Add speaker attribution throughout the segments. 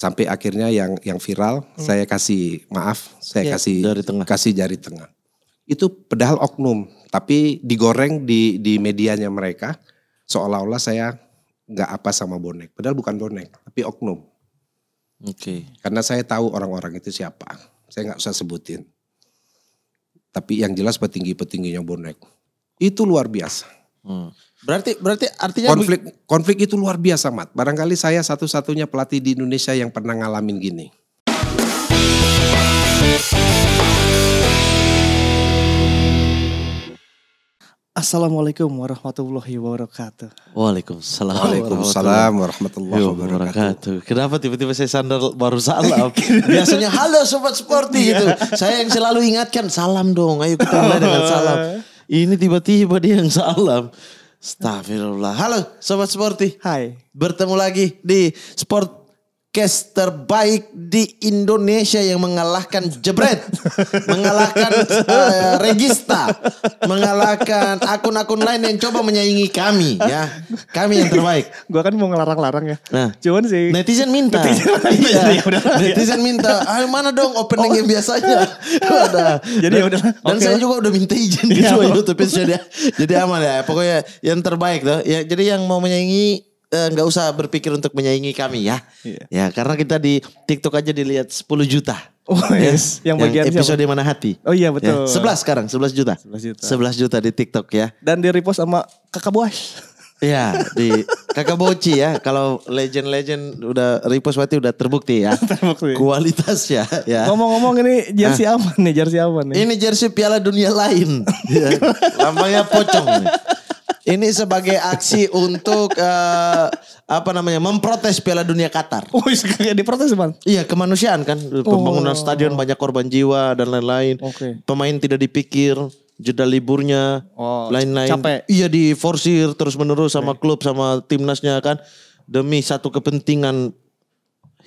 Speaker 1: sampai akhirnya yang yang viral hmm. saya kasih maaf saya yeah, kasih jari tengah. kasih jari tengah itu padahal oknum tapi digoreng di di medianya mereka seolah-olah saya nggak apa sama bonek padahal bukan bonek tapi oknum oke okay. karena saya tahu orang-orang itu siapa saya nggak usah sebutin tapi yang jelas petinggi petingginya bonek itu luar biasa Hmm. Berarti berarti artinya konflik konflik itu luar biasa, Mat. Barangkali saya satu-satunya pelatih di Indonesia yang pernah ngalamin gini. Assalamualaikum
Speaker 2: warahmatullahi wabarakatuh.
Speaker 1: Waalaikumsalam. Waalaikumsalam warahmatullahi wabarakatuh.
Speaker 3: Kenapa tiba-tiba saya sandal baru salam? Biasanya halo sobat sporty gitu. Saya yang selalu ingatkan salam dong. Ayo kita mulai dengan salam. Ini tiba-tiba dia yang salam. Astagfirullah. Halo Sobat Sporty. Hai. Bertemu lagi di Sport podcast terbaik di Indonesia yang mengalahkan Jebret, mengalahkan uh, Regista, mengalahkan akun-akun lain yang coba menyaingi kami ya. Kami yang terbaik. Gua kan mau ngelarang-larang ya. Nah, cuman sih netizen minta. Netizen, iya. ya. ya, netizen minta. Ah, mana dong opening oh. yang biasanya? Ada. Jadi ya udah. Dan okay. saya juga udah minta izin iya, di ya, YouTube tapi jadi aman ya. Pokoknya yang terbaik tuh. Ya, jadi yang mau menyaingi Eh, nggak uh, usah berpikir untuk menyaingi kami ya. Yeah. Ya, karena kita di TikTok aja dilihat 10 juta. Oh, ya, yes. Ya. Yang, yang bagian episode siapa? mana hati. Oh iya ya, betul. Ya. 11 sekarang, 11 juta. 11 juta. 11 juta di TikTok ya.
Speaker 2: Dan di repost sama Kakak Buas.
Speaker 3: Iya, di Kakak Boci ya. Kalau
Speaker 2: legend-legend
Speaker 3: udah repost berarti udah terbukti ya. terbukti. Kualitas ya. ya.
Speaker 2: Ngomong-ngomong ini jersey ah. aman nih? Jersey aman nih? Ini jersey Piala Dunia lain.
Speaker 3: ya. Lambangnya pocong nih. Ini sebagai aksi untuk uh, apa namanya memprotes Piala Dunia
Speaker 2: Qatar. Oh, kayak iya, diprotes bang? Iya
Speaker 3: kemanusiaan kan, pembangunan oh. stadion banyak korban jiwa dan lain-lain. Okay. Pemain tidak dipikir jeda liburnya, oh, lain-lain. Capek. Iya diforsir terus menerus sama okay. klub sama timnasnya kan demi satu kepentingan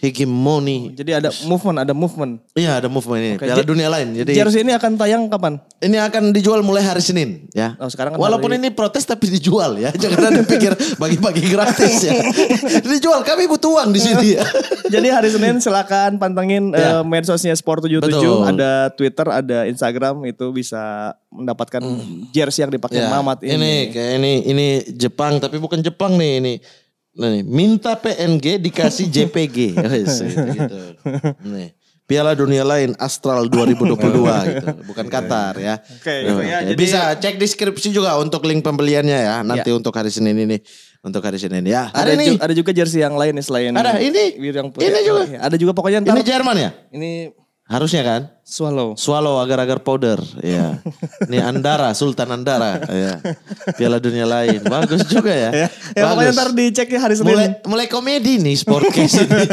Speaker 3: hegemoni. Jadi ada movement, ada movement. Iya, ada movement ini. Okay. Piala dunia lain. Jadi Jersey ini akan tayang kapan? Ini akan dijual mulai hari Senin ya. Oh, sekarang kan Walaupun hari... ini protes
Speaker 2: tapi dijual ya. Jangan ada pikir bagi-bagi gratis ya. dijual, kami butuh uang di sini ya. Jadi hari Senin silakan pantengin ya. uh, medsosnya Sport 77, Betul. ada Twitter, ada Instagram itu bisa mendapatkan hmm. jersey yang dipakai ya. Mamat ini. Ini kayak ini
Speaker 3: ini Jepang tapi bukan Jepang
Speaker 2: nih ini Nah, nih, minta PNG dikasih
Speaker 3: JPG. gitu, gitu. Nih. Piala Dunia lain Astral 2022 gitu. Bukan Qatar ya. Oke,
Speaker 4: okay, nah, gitu ya. Jadi,
Speaker 3: bisa cek deskripsi juga untuk link pembeliannya ya nanti ya. untuk hari Senin ini untuk hari Senin ya. Hari ada ini. Ju ada juga jersey yang lain selain Ada ini. ini juga. Iya, ada juga pokoknya ntar, Ini Jerman ya? Ini Harusnya kan? Swallow. Swallow agar-agar powder. Ya. Ini Andara, Sultan Andara. Ya. Piala dunia lain. Bagus juga ya. ya, ya Bagus. ntar
Speaker 2: dicek ya hari Senin. Mulai,
Speaker 3: mulai komedi nih sportcase
Speaker 2: ini.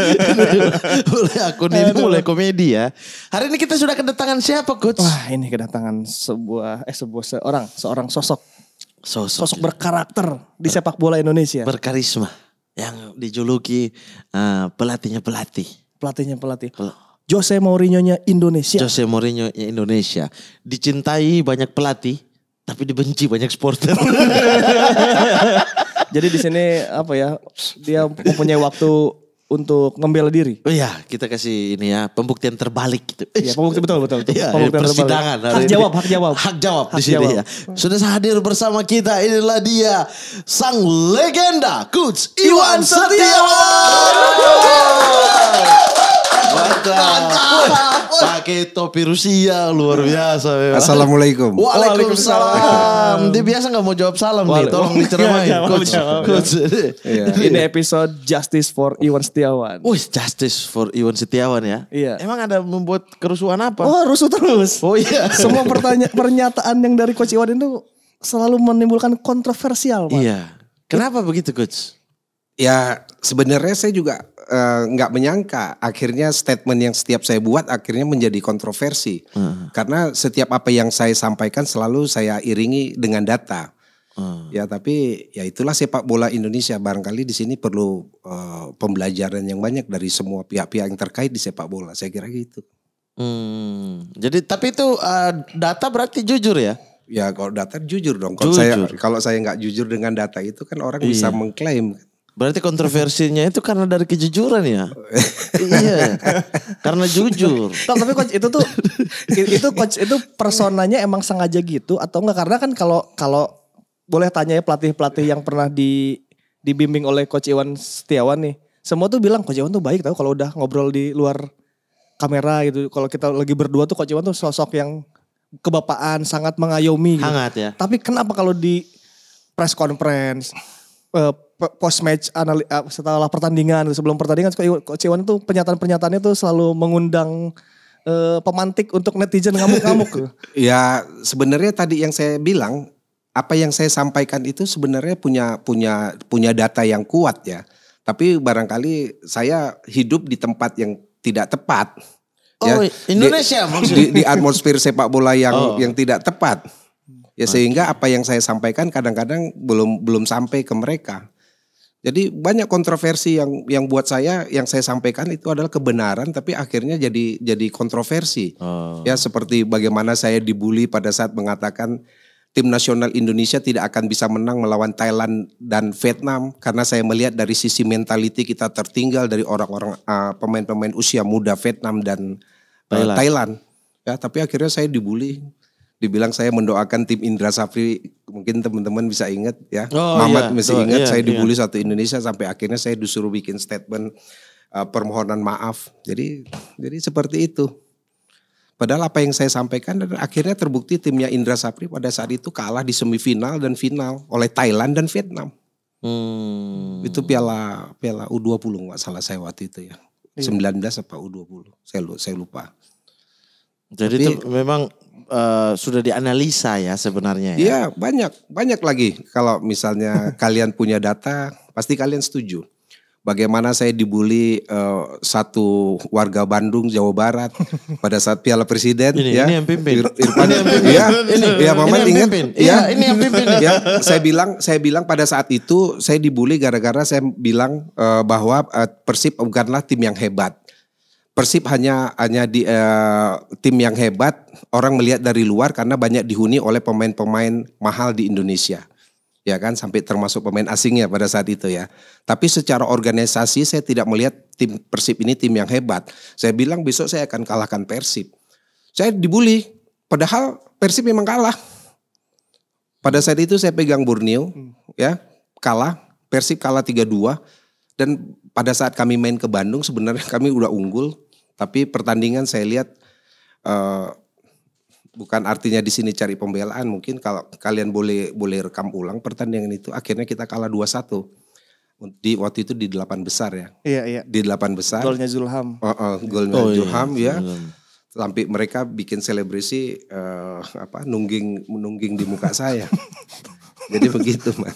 Speaker 2: mulai akun ini Aduh. mulai komedi ya. Hari ini kita sudah kedatangan siapa coach? Wah ini kedatangan sebuah, eh sebuah seorang, seorang sosok. Sosok, sosok berkarakter di sepak bola Indonesia.
Speaker 3: Berkarisma. Yang dijuluki uh, pelatihnya pelatih.
Speaker 2: Pelatihnya pelatih. Pel Jose Mourinho-nya Indonesia. Jose Mourinho-nya
Speaker 3: Indonesia. Dicintai banyak pelatih, tapi dibenci banyak supporter.
Speaker 2: Jadi di sini apa ya? Dia mempunyai waktu untuk membela diri. Oh iya,
Speaker 3: kita kasih ini ya pembuktian terbalik gitu. Iya, pembuktian betul betul. betul. Iya, pembuktian persidangan. Terbalik. Hak jawab, hak jawab. Hak jawab hak di sini jawab. ya. Sudah hadir bersama kita inilah dia sang legenda Coach Iwan Setiawan. Waduh Pakai topi Rusia
Speaker 2: luar biasa. Ya. Assalamualaikum. Waalaikumsalam. Dia
Speaker 3: biasa nggak mau jawab salam nih. Tolong diceramain. Coach. Coach. Iya. Ini
Speaker 2: episode Justice for Iwan
Speaker 3: Setiawan. Wih, Justice for Iwan Setiawan ya. Iya. Emang ada membuat kerusuhan apa? Oh,
Speaker 2: rusuh
Speaker 1: terus. Oh iya. Semua pertanyaan
Speaker 2: pernyataan yang dari Coach Iwan itu selalu menimbulkan kontroversial, Pak. Iya.
Speaker 1: Kenapa begitu, Coach? ya sebenarnya saya juga eh, nggak uh, menyangka akhirnya statement yang setiap saya buat akhirnya menjadi kontroversi uh. karena setiap apa yang saya sampaikan selalu saya iringi dengan data uh. ya tapi ya itulah sepak bola Indonesia barangkali di sini perlu uh, pembelajaran yang banyak dari semua pihak-pihak yang terkait di sepak bola saya kira gitu
Speaker 4: hmm. jadi
Speaker 3: tapi itu uh, data berarti jujur ya ya
Speaker 1: kalau data jujur dong kalau saya kalau saya nggak jujur dengan data itu kan orang iya. bisa mengklaim Berarti kontroversinya itu karena dari
Speaker 3: kejujuran ya? iya. Karena jujur.
Speaker 2: tapi coach itu tuh itu coach itu personanya emang sengaja gitu atau enggak karena kan kalau kalau boleh tanya ya pelatih-pelatih yang pernah di dibimbing oleh coach Iwan Setiawan nih. Semua tuh bilang coach Iwan tuh baik tahu kalau udah ngobrol di luar kamera gitu. Kalau kita lagi berdua tuh coach Iwan tuh sosok yang kebapaan, sangat mengayomi gitu. Hangat ya. Tapi kenapa kalau di press conference eh, post match anali, eh, setelah pertandingan sebelum pertandingan Coach Iwan tuh pernyataan-pernyataannya tuh selalu mengundang uh, pemantik untuk netizen ngamuk-ngamuk.
Speaker 1: ya sebenarnya tadi yang saya bilang apa yang saya sampaikan itu sebenarnya punya punya punya data yang kuat ya. Tapi barangkali saya hidup di tempat yang tidak tepat. Oh, ya. Indonesia di, maksudnya. Di, di atmosfer sepak bola yang oh. yang tidak tepat. Ya hmm. sehingga apa yang saya sampaikan kadang-kadang belum belum sampai ke mereka. Jadi banyak kontroversi yang yang buat saya yang saya sampaikan itu adalah kebenaran tapi akhirnya jadi jadi kontroversi. Oh. Ya seperti bagaimana saya dibully pada saat mengatakan tim nasional Indonesia tidak akan bisa menang melawan Thailand dan Vietnam karena saya melihat dari sisi mentaliti kita tertinggal dari orang-orang uh, pemain-pemain usia muda Vietnam dan uh, Thailand. Ya, tapi akhirnya saya dibully dibilang saya mendoakan tim Indra Safri mungkin teman-teman bisa ingat ya oh, Mamat iya, masih oh, ingat iya, saya iya. dibully satu Indonesia sampai akhirnya saya disuruh bikin statement uh, permohonan maaf jadi jadi seperti itu padahal apa yang saya sampaikan dan akhirnya terbukti timnya Indra Safri pada saat itu kalah di semifinal dan final oleh Thailand dan Vietnam hmm. itu piala piala U20 nggak salah saya waktu itu ya iya. 19 apa U20 saya saya lupa. Jadi Tapi, itu
Speaker 3: memang uh, sudah dianalisa ya sebenarnya. Ya? Iya ya,
Speaker 1: banyak banyak lagi kalau misalnya kalian punya data pasti kalian setuju. Bagaimana saya dibully uh, satu warga Bandung Jawa Barat pada saat Piala Presiden ini, ya. Ini yang pimpin. Ir, Irfan ini yang pimpin. Ya, ini, ya Mama ini ingat. Ya, ini yang pimpin. Ya, saya bilang saya bilang pada saat itu saya dibully gara-gara saya bilang uh, bahwa uh, Persib bukanlah tim yang hebat Persib hanya hanya di uh, tim yang hebat, orang melihat dari luar karena banyak dihuni oleh pemain-pemain mahal di Indonesia. Ya kan sampai termasuk pemain asingnya pada saat itu ya. Tapi secara organisasi saya tidak melihat tim Persib ini tim yang hebat. Saya bilang besok saya akan kalahkan Persib. Saya dibully padahal Persib memang kalah. Pada saat itu saya pegang Borneo ya, kalah. Persib kalah 3-2 dan pada saat kami main ke Bandung sebenarnya kami udah unggul tapi pertandingan saya lihat uh, bukan artinya di sini cari pembelaan. Mungkin kalau kalian boleh boleh rekam ulang pertandingan itu akhirnya kita kalah 2-1. Di waktu itu di delapan besar ya. Iya, iya. Di delapan besar. Golnya Zulham. Uh, uh, golnya oh, iya, Zulham ya. Sampai mereka bikin selebrasi uh, apa nungging menungging di muka saya. Jadi begitu, Mas.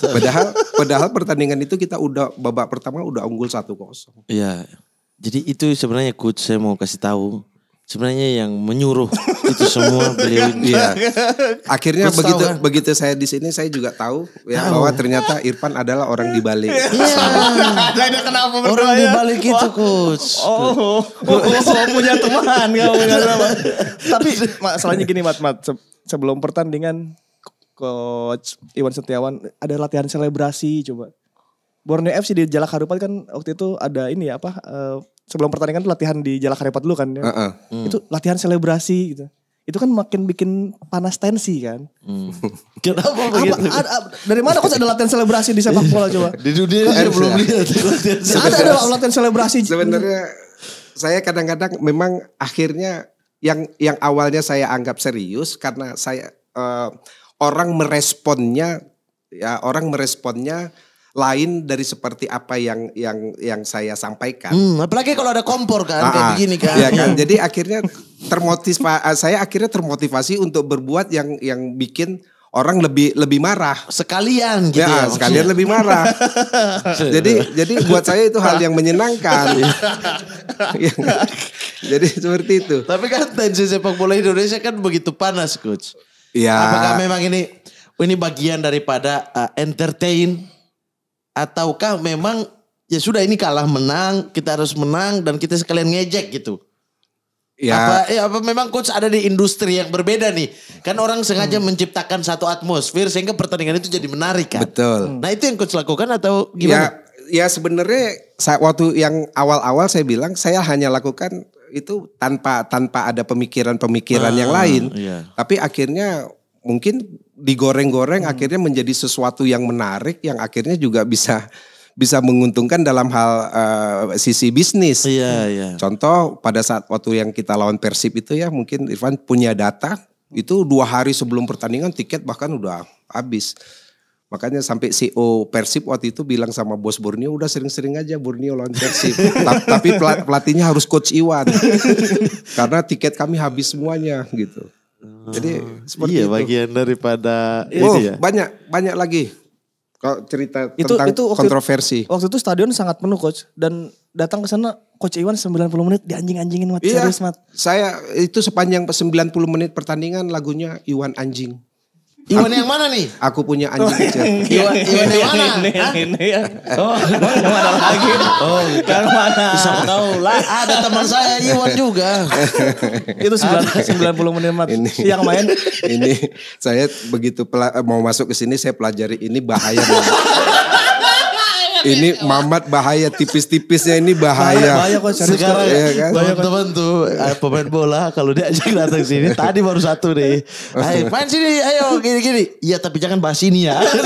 Speaker 1: Padahal padahal pertandingan itu kita udah babak pertama udah unggul satu kosong.
Speaker 3: Iya. Jadi itu sebenarnya coach saya mau kasih tahu sebenarnya yang menyuruh
Speaker 1: itu semua beliau dia.
Speaker 2: Akhirnya Coach begitu kan?
Speaker 1: begitu saya di sini saya juga tahu ya tahu. bahwa ternyata Irfan adalah orang di balik. Iya. kenapa berdua Orang di balik itu Coach.
Speaker 2: Oh, oh, oh, oh, punya teman kamu punya teman. Tapi masalahnya gini Mat Mat sebelum pertandingan Coach Iwan Setiawan ada latihan selebrasi coba. Borneo FC di Jalak Harupat kan waktu itu ada ini ya apa uh, sebelum pertandingan tuh latihan di jalak dulu kan ya. Uh -uh. Hmm. Itu latihan selebrasi gitu. Itu kan makin bikin panas tensi kan. Hmm. Kenapa begitu? ada, dari mana kok ada latihan selebrasi di sepak bola coba? Di dunia kan belum lihat latihan Ada ada latihan
Speaker 1: selebrasi. Sebenarnya saya kadang-kadang memang akhirnya yang yang awalnya saya anggap serius karena saya uh, orang meresponnya ya orang meresponnya lain dari seperti apa yang yang yang saya sampaikan. Hmm, apalagi kalau ada kompor kan nah, kayak ah, ah. begini kan. Iya kan. Hmm. Jadi akhirnya termotivasi eh, saya akhirnya termotivasi untuk berbuat yang yang bikin orang lebih lebih marah sekalian gitu ya, ya ah, sekalian maksudnya. lebih marah jadi jadi buat saya itu hal yang menyenangkan iya. Iya. jadi seperti itu tapi kan tensi sepak
Speaker 3: bola Indonesia kan begitu panas coach
Speaker 1: ya apakah
Speaker 3: memang ini ini bagian daripada uh, entertain ataukah memang ya sudah ini kalah menang kita harus menang dan kita sekalian ngejek gitu ya apa, ya apa memang coach ada di industri yang berbeda nih kan orang sengaja hmm. menciptakan satu atmosfer sehingga pertandingan itu jadi menarik kan betul hmm. nah itu yang coach lakukan atau gimana ya, ya sebenarnya
Speaker 1: waktu yang awal-awal saya bilang saya hanya lakukan itu tanpa tanpa ada pemikiran-pemikiran ah, yang lain iya. tapi akhirnya mungkin digoreng-goreng hmm. akhirnya menjadi sesuatu yang menarik yang akhirnya juga bisa bisa menguntungkan dalam hal uh, sisi bisnis. Iya, iya. Contoh pada saat waktu yang kita lawan Persib itu ya mungkin Irfan punya data itu dua hari sebelum pertandingan tiket bahkan udah habis. Makanya sampai CEO Persib waktu itu bilang sama bos Borneo udah sering-sering aja Borneo lawan Persib. Tapi pelatihnya harus coach Iwan. Karena tiket kami habis semuanya gitu. Jadi oh, seperti iya, itu.
Speaker 3: bagian daripada iya. oh, ini ya.
Speaker 2: Banyak banyak
Speaker 1: lagi kalau cerita itu, tentang itu waktu kontroversi. Itu,
Speaker 2: waktu itu stadion sangat penuh coach dan
Speaker 1: datang ke sana coach Iwan 90 menit dianjing anjingin mat iya, mat. Saya itu sepanjang 90 menit pertandingan lagunya Iwan anjing. Iwan yang mana nih? Aku punya anjing oh, kecil. Iwan, iya. Iwan yang mana? Ini, ini, ya. Oh, Iwan yang mana lagi? Oh, kan mana? Bisa tahu lah. Ada teman saya Iwan juga. Itu 90 menit mat. Ini, yang main. Ini saya begitu mau masuk ke sini saya pelajari ini bahaya banget. ini iya, iya. mamat bahaya tipis-tipisnya ini bahaya. Bahaya, iya kok sekarang. Ya, Teman-teman
Speaker 3: tuh eh, pemain bola kalau dia aja datang sini tadi baru satu nih. Ayo main sini, ayo gini-gini. Iya tapi jangan bahas ini ya.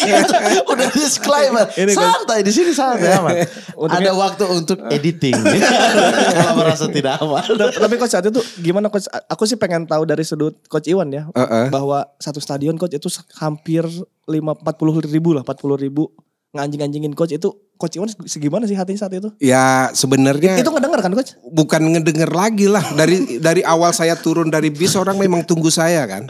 Speaker 3: Gitu.
Speaker 2: udah, disclaimer. Ini kan santai di sini santai aman. Ada waktu untuk editing. kalau merasa tidak aman. Tapi coach saat itu gimana coach? Aku sih pengen tahu dari sudut coach Iwan ya, uh bahwa satu stadion coach itu hampir lima empat puluh ribu lah, empat puluh ribu nganjing-anjingin coach itu coach Iwan segimana sih hatinya saat itu?
Speaker 1: Ya sebenarnya itu
Speaker 2: ngedenger kan coach?
Speaker 1: Bukan ngedenger lagi lah dari dari awal saya turun dari bis orang memang tunggu saya kan.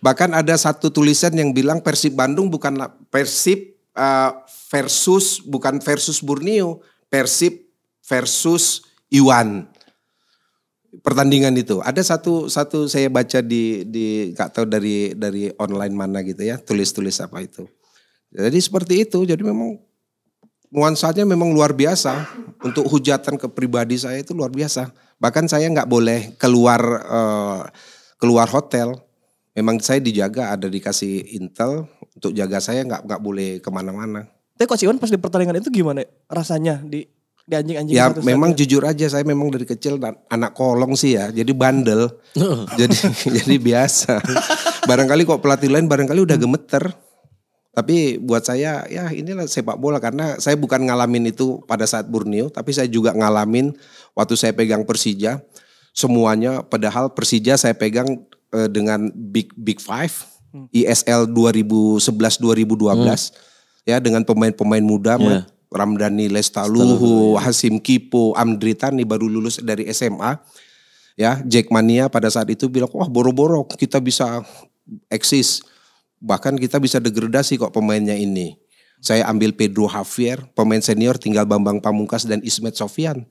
Speaker 1: Bahkan ada satu tulisan yang bilang Persib Bandung bukan Persib uh, versus bukan versus Borneo, Persib versus Iwan. Pertandingan itu ada satu satu saya baca di di nggak tahu dari dari online mana gitu ya tulis tulis apa itu jadi seperti itu. Jadi memang nuansanya memang luar biasa. Untuk hujatan ke pribadi saya itu luar biasa. Bahkan saya nggak boleh keluar uh, keluar hotel. Memang saya dijaga ada dikasih intel untuk jaga saya nggak nggak boleh kemana-mana.
Speaker 2: Tapi Coach Iwan pas di pertandingan itu gimana rasanya di di anjing-anjing Ya memang saatnya.
Speaker 1: jujur aja saya memang dari kecil anak kolong sih ya. Jadi bandel. jadi jadi biasa. barangkali kok pelatih lain barangkali udah gemeter. Tapi buat saya ya inilah sepak bola karena saya bukan ngalamin itu pada saat Borneo, tapi saya juga ngalamin waktu saya pegang Persija semuanya. Padahal Persija saya pegang eh, dengan Big Big Five, ISL 2011-2012 hmm. ya dengan pemain-pemain muda. Yeah. Ya. Ramdhani Lestaluhu, ya. Hasim Kipo, Amdri Tani baru lulus dari SMA. Ya, Jackmania pada saat itu bilang, "Wah, boro-boro kita bisa eksis." bahkan kita bisa degradasi kok pemainnya ini. Saya ambil Pedro Javier, pemain senior tinggal Bambang Pamungkas dan Ismet Sofian.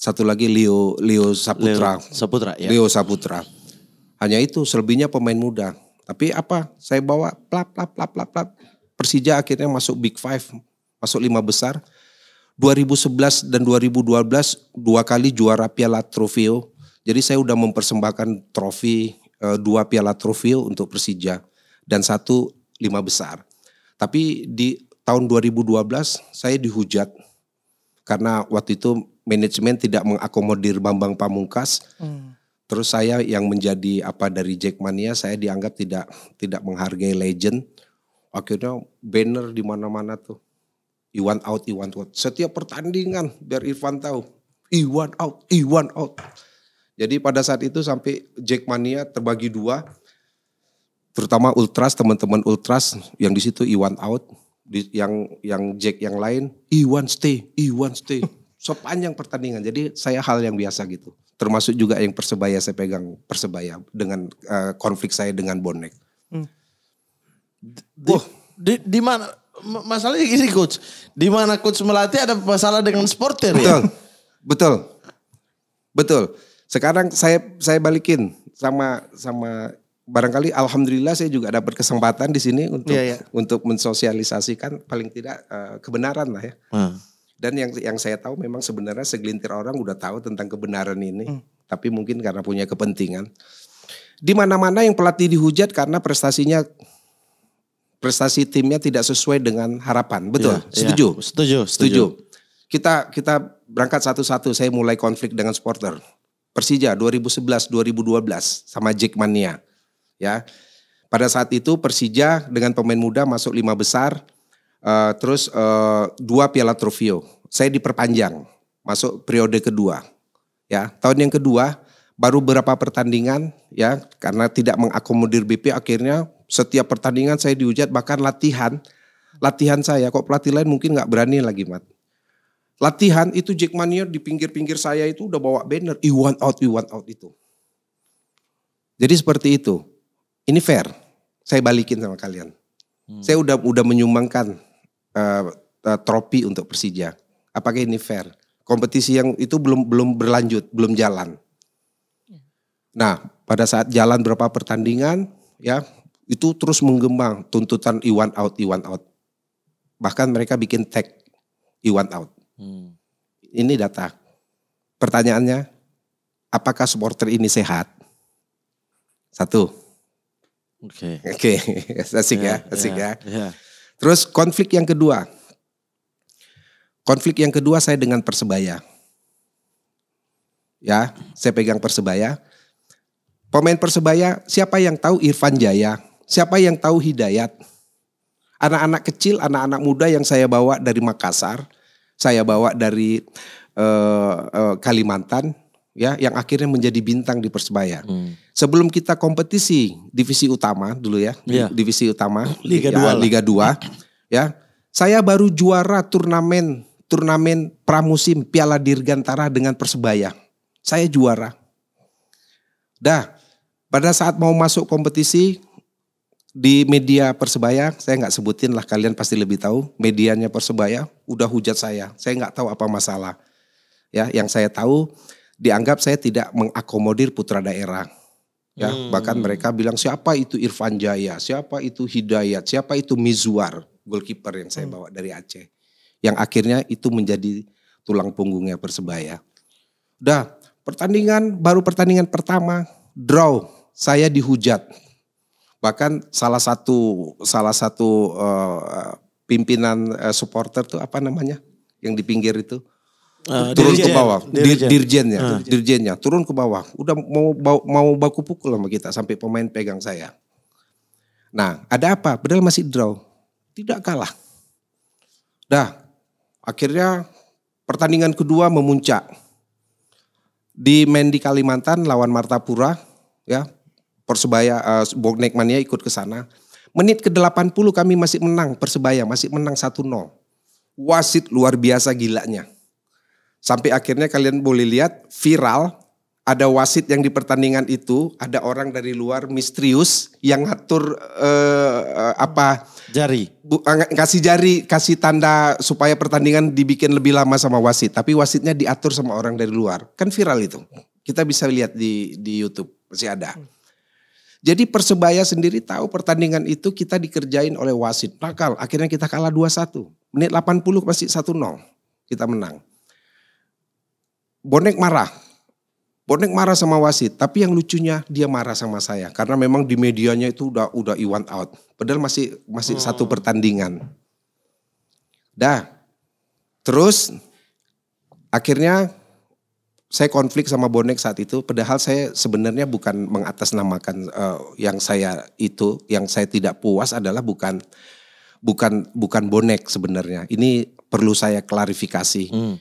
Speaker 1: Satu lagi Leo Leo Saputra. Leo
Speaker 3: Saputra ya. Leo
Speaker 1: Saputra. Hanya itu selebihnya pemain muda. Tapi apa? Saya bawa plap plap plap plap plap. Persija akhirnya masuk Big Five, masuk lima besar. 2011 dan 2012 dua kali juara Piala Trofeo. Jadi saya udah mempersembahkan trofi eh, dua Piala Trofeo untuk Persija dan satu lima besar. Tapi di tahun 2012 saya dihujat karena waktu itu manajemen tidak mengakomodir Bambang Pamungkas. Hmm. Terus saya yang menjadi apa dari Jackmania saya dianggap tidak tidak menghargai legend. Akhirnya banner di mana-mana tuh. Iwan out, Iwan out. Setiap pertandingan biar Irfan tahu. Iwan out, Iwan out. Jadi pada saat itu sampai Jackmania terbagi dua terutama ultras teman-teman ultras yang di situ Iwan out di, yang yang Jack yang lain Iwan stay Iwan stay sepanjang pertandingan jadi saya hal yang biasa gitu termasuk juga yang persebaya saya pegang persebaya dengan uh, konflik saya dengan bonek hmm. di, oh.
Speaker 3: di, di mana masalahnya gini coach di mana coach melatih ada masalah dengan sporter
Speaker 1: ya? betul, ya betul betul sekarang saya saya balikin sama sama barangkali alhamdulillah saya juga dapat kesempatan di sini untuk yeah, yeah. untuk mensosialisasikan paling tidak uh, kebenaran lah ya. Hmm. Dan yang yang saya tahu memang sebenarnya segelintir orang udah tahu tentang kebenaran ini, hmm. tapi mungkin karena punya kepentingan. Di mana-mana yang pelatih dihujat karena prestasinya prestasi timnya tidak sesuai dengan harapan. Iya, Betul? Yeah, setuju? Yeah.
Speaker 3: Setuju, setuju. Setuju.
Speaker 1: Kita kita berangkat satu-satu. Saya mulai konflik dengan supporter. Persija 2011 2012 sama Jackmania ya. Pada saat itu Persija dengan pemain muda masuk lima besar, uh, terus uh, dua Piala Trofeo. Saya diperpanjang masuk periode kedua, ya. Tahun yang kedua baru berapa pertandingan, ya, karena tidak mengakomodir BP akhirnya setiap pertandingan saya dihujat bahkan latihan, latihan saya kok pelatih lain mungkin nggak berani lagi mat. Latihan itu Jack Jackmania di pinggir-pinggir saya itu udah bawa banner, I want out, I want out itu. Jadi seperti itu ini fair. Saya balikin sama kalian. Hmm. Saya udah udah menyumbangkan uh, uh, trofi untuk Persija. Apakah ini fair? Kompetisi yang itu belum belum berlanjut, belum jalan. Ya. Nah, pada saat jalan berapa pertandingan, ya itu terus menggembang tuntutan Iwan out, Iwan out. Bahkan mereka bikin tag Iwan out. Hmm. Ini data. Pertanyaannya, apakah supporter ini sehat? Satu. Oke. Okay. asik yeah, ya, ya, asik yeah, ya. Yeah. Terus konflik yang kedua. Konflik yang kedua saya dengan Persebaya. Ya, saya pegang Persebaya. Pemain Persebaya, siapa yang tahu Irfan Jaya? Siapa yang tahu Hidayat? Anak-anak kecil, anak-anak muda yang saya bawa dari Makassar, saya bawa dari uh, uh, Kalimantan, ya yang akhirnya menjadi bintang di persebaya. Hmm. Sebelum kita kompetisi divisi utama dulu ya, yeah. divisi utama Liga 2 ya, Liga 2 ya. Saya baru juara turnamen turnamen pramusim Piala Dirgantara dengan Persebaya. Saya juara. Dah, pada saat mau masuk kompetisi di media Persebaya, saya nggak sebutin lah kalian pasti lebih tahu. Medianya Persebaya udah hujat saya. Saya nggak tahu apa masalah. Ya, yang saya tahu dianggap saya tidak mengakomodir putra daerah. Ya, hmm. bahkan mereka bilang siapa itu Irfan Jaya, siapa itu Hidayat, siapa itu Mizwar, goalkeeper yang saya hmm. bawa dari Aceh. Yang akhirnya itu menjadi tulang punggungnya Persebaya. Udah, pertandingan baru pertandingan pertama draw, saya dihujat. Bahkan salah satu salah satu uh, pimpinan uh, supporter tuh apa namanya? yang di pinggir itu Ah, turun dirjen, ke bawah, dirjen. dirjennya, uh. Ah. dirjennya turun ke bawah. Udah mau mau baku pukul sama kita sampai pemain pegang saya. Nah, ada apa? Padahal masih draw, tidak kalah. Dah, akhirnya pertandingan kedua memuncak. Di main di Kalimantan lawan Martapura, ya Persebaya uh, eh, Bognek Mania ikut ke sana. Menit ke-80 kami masih menang Persebaya, masih menang 1-0. Wasit luar biasa gilanya Sampai akhirnya kalian boleh lihat viral ada wasit yang di pertandingan itu ada orang dari luar misterius yang ngatur uh, apa jari bu, eh, kasih jari kasih tanda supaya pertandingan dibikin lebih lama sama wasit tapi wasitnya diatur sama orang dari luar kan viral itu kita bisa lihat di di YouTube masih ada jadi persebaya sendiri tahu pertandingan itu kita dikerjain oleh wasit nakal akhirnya kita kalah 2-1 menit 80 masih 1-0 kita menang bonek marah. Bonek marah sama wasit, tapi yang lucunya dia marah sama saya karena memang di medianya itu udah udah Iwan out. Padahal masih masih hmm. satu pertandingan. Dah. Terus akhirnya saya konflik sama bonek saat itu padahal saya sebenarnya bukan mengatasnamakan uh, yang saya itu yang saya tidak puas adalah bukan bukan bukan bonek sebenarnya. Ini perlu saya klarifikasi. Hmm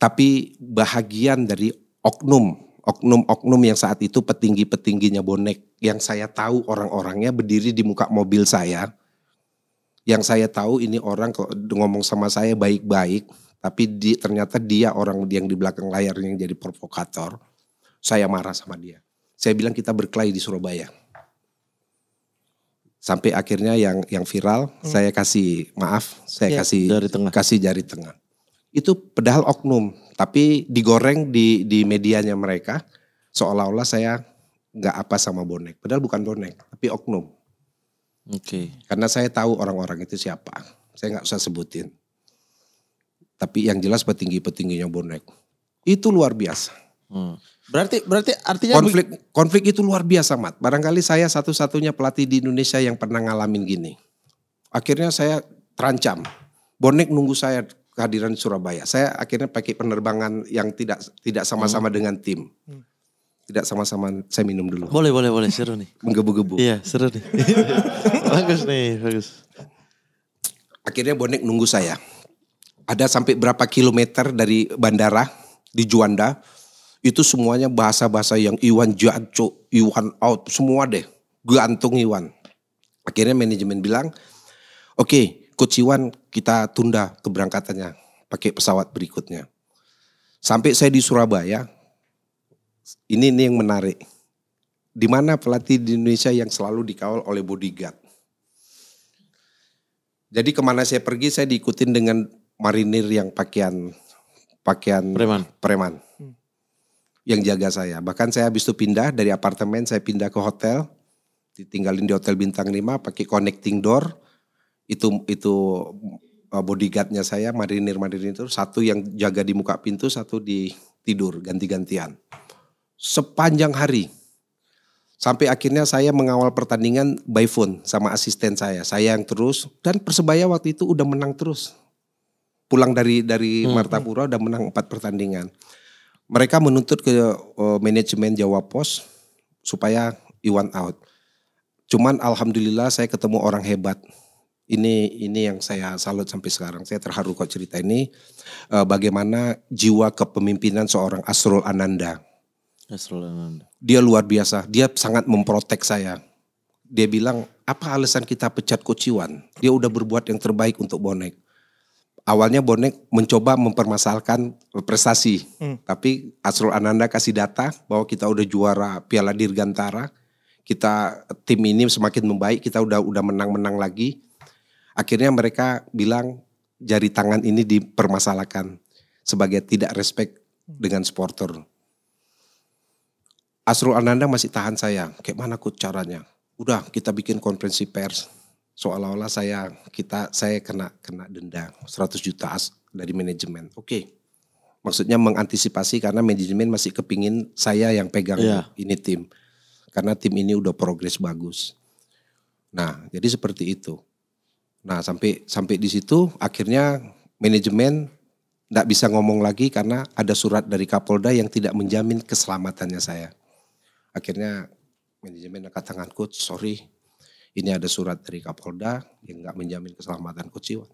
Speaker 1: tapi bahagian dari oknum, oknum-oknum yang saat itu petinggi-petingginya bonek yang saya tahu orang-orangnya berdiri di muka mobil saya. Yang saya tahu ini orang kalau ngomong sama saya baik-baik, tapi di, ternyata dia orang yang di belakang layar yang jadi provokator. Saya marah sama dia. Saya bilang kita berkelahi di Surabaya. Sampai akhirnya yang yang viral, hmm. saya kasih maaf, saya ya, kasih jari tengah. kasih jari tengah itu padahal oknum, tapi digoreng di di medianya mereka seolah-olah saya nggak apa sama bonek. Padahal bukan bonek, tapi oknum. Oke. Okay. Karena saya tahu orang-orang itu siapa. Saya nggak usah sebutin. Tapi yang jelas petinggi-petingginya bonek itu luar biasa. Hmm. Berarti berarti artinya konflik bu... konflik itu luar biasa, Mat. Barangkali saya satu-satunya pelatih di Indonesia yang pernah ngalamin gini. Akhirnya saya terancam. Bonek nunggu saya kehadiran Surabaya. Saya akhirnya pakai penerbangan yang tidak tidak sama-sama hmm. dengan tim. Hmm. Tidak sama-sama saya minum dulu. Boleh, boleh, boleh, seru nih. Menggebu-gebu. Iya, seru nih. bagus nih, bagus. Akhirnya bonek nunggu saya. Ada sampai berapa kilometer dari bandara di Juanda itu semuanya bahasa-bahasa yang Iwan Jaco, Iwan out, semua deh. Gantung Iwan. Akhirnya manajemen bilang, oke okay, Coach kita tunda keberangkatannya pakai pesawat berikutnya. Sampai saya di Surabaya, ini ini yang menarik. Di mana pelatih di Indonesia yang selalu dikawal oleh bodyguard. Jadi kemana saya pergi saya diikutin dengan marinir yang pakaian pakaian preman. preman hmm. yang jaga saya. Bahkan saya habis itu pindah dari apartemen saya pindah ke hotel, ditinggalin di hotel bintang 5 pakai connecting door itu itu uh, bodyguardnya saya marinir marinir itu satu yang jaga di muka pintu satu di tidur ganti-gantian sepanjang hari sampai akhirnya saya mengawal pertandingan by phone sama asisten saya saya yang terus dan persebaya waktu itu udah menang terus pulang dari dari hmm. Martapura udah menang empat pertandingan mereka menuntut ke uh, manajemen Jawa Pos supaya Iwan out cuman alhamdulillah saya ketemu orang hebat ini ini yang saya salut sampai sekarang. Saya terharu kok cerita ini uh, bagaimana jiwa kepemimpinan seorang Asrul Ananda. Asrul Ananda. Dia luar biasa. Dia sangat memprotek saya. Dia bilang, "Apa alasan kita pecat Kociwan? Dia udah berbuat yang terbaik untuk Bonek." Awalnya Bonek mencoba mempermasalkan prestasi, hmm. tapi Asrul Ananda kasih data bahwa kita udah juara Piala Dirgantara, kita tim ini semakin membaik, kita udah udah menang-menang lagi Akhirnya mereka bilang jari tangan ini dipermasalahkan sebagai tidak respect dengan supporter. Asrul Ananda masih tahan saya. Kayak mana aku caranya? Udah kita bikin konferensi pers. Seolah-olah saya kita saya kena kena denda 100 juta as, dari manajemen. Oke. Okay. Maksudnya mengantisipasi karena manajemen masih kepingin saya yang pegang yeah. ini tim. Karena tim ini udah progres bagus. Nah, jadi seperti itu. Nah sampai sampai di situ akhirnya manajemen tidak bisa ngomong lagi karena ada surat dari Kapolda yang tidak menjamin keselamatannya saya. Akhirnya manajemen angkat tangan coach, sorry ini ada surat dari Kapolda yang nggak menjamin keselamatan coach Iwan.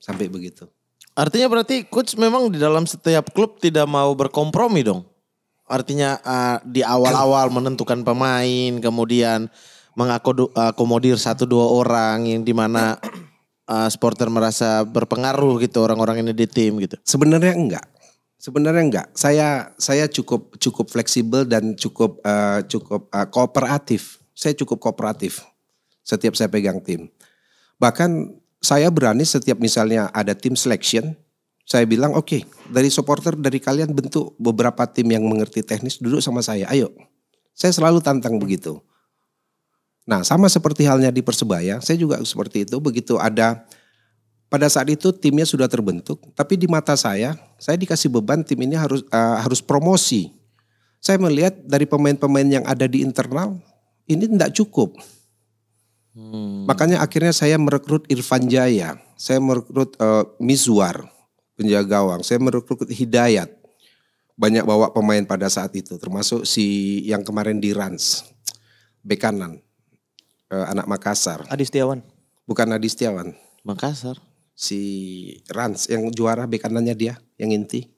Speaker 1: Sampai begitu.
Speaker 3: Artinya berarti coach memang di dalam setiap klub tidak mau berkompromi dong. Artinya uh, di awal-awal menentukan pemain, kemudian mengakomodir satu dua orang yang dimana uh, eh, supporter merasa berpengaruh gitu orang-orang ini di tim gitu.
Speaker 1: Sebenarnya enggak. Sebenarnya enggak. Saya saya cukup cukup fleksibel dan cukup uh, cukup uh, kooperatif. Saya cukup kooperatif setiap saya pegang tim. Bahkan saya berani setiap misalnya ada tim selection, saya bilang oke okay, dari supporter dari kalian bentuk beberapa tim yang mengerti teknis duduk sama saya. Ayo. Saya selalu tantang begitu Nah, sama seperti halnya di Persebaya, saya juga seperti itu. Begitu ada pada saat itu timnya sudah terbentuk, tapi di mata saya, saya dikasih beban tim ini harus uh, harus promosi. Saya melihat dari pemain-pemain yang ada di internal ini tidak cukup. Hmm. Makanya akhirnya saya merekrut Irfan Jaya, saya merekrut uh, Mizwar penjaga gawang, saya merekrut Hidayat. Banyak bawa pemain pada saat itu, termasuk si yang kemarin di Rans, Bekanan. Eh, anak Makassar. Adi Setiawan. Bukan Adi Setiawan. Makassar. Si Rans yang juara bek kanannya dia, yang inti.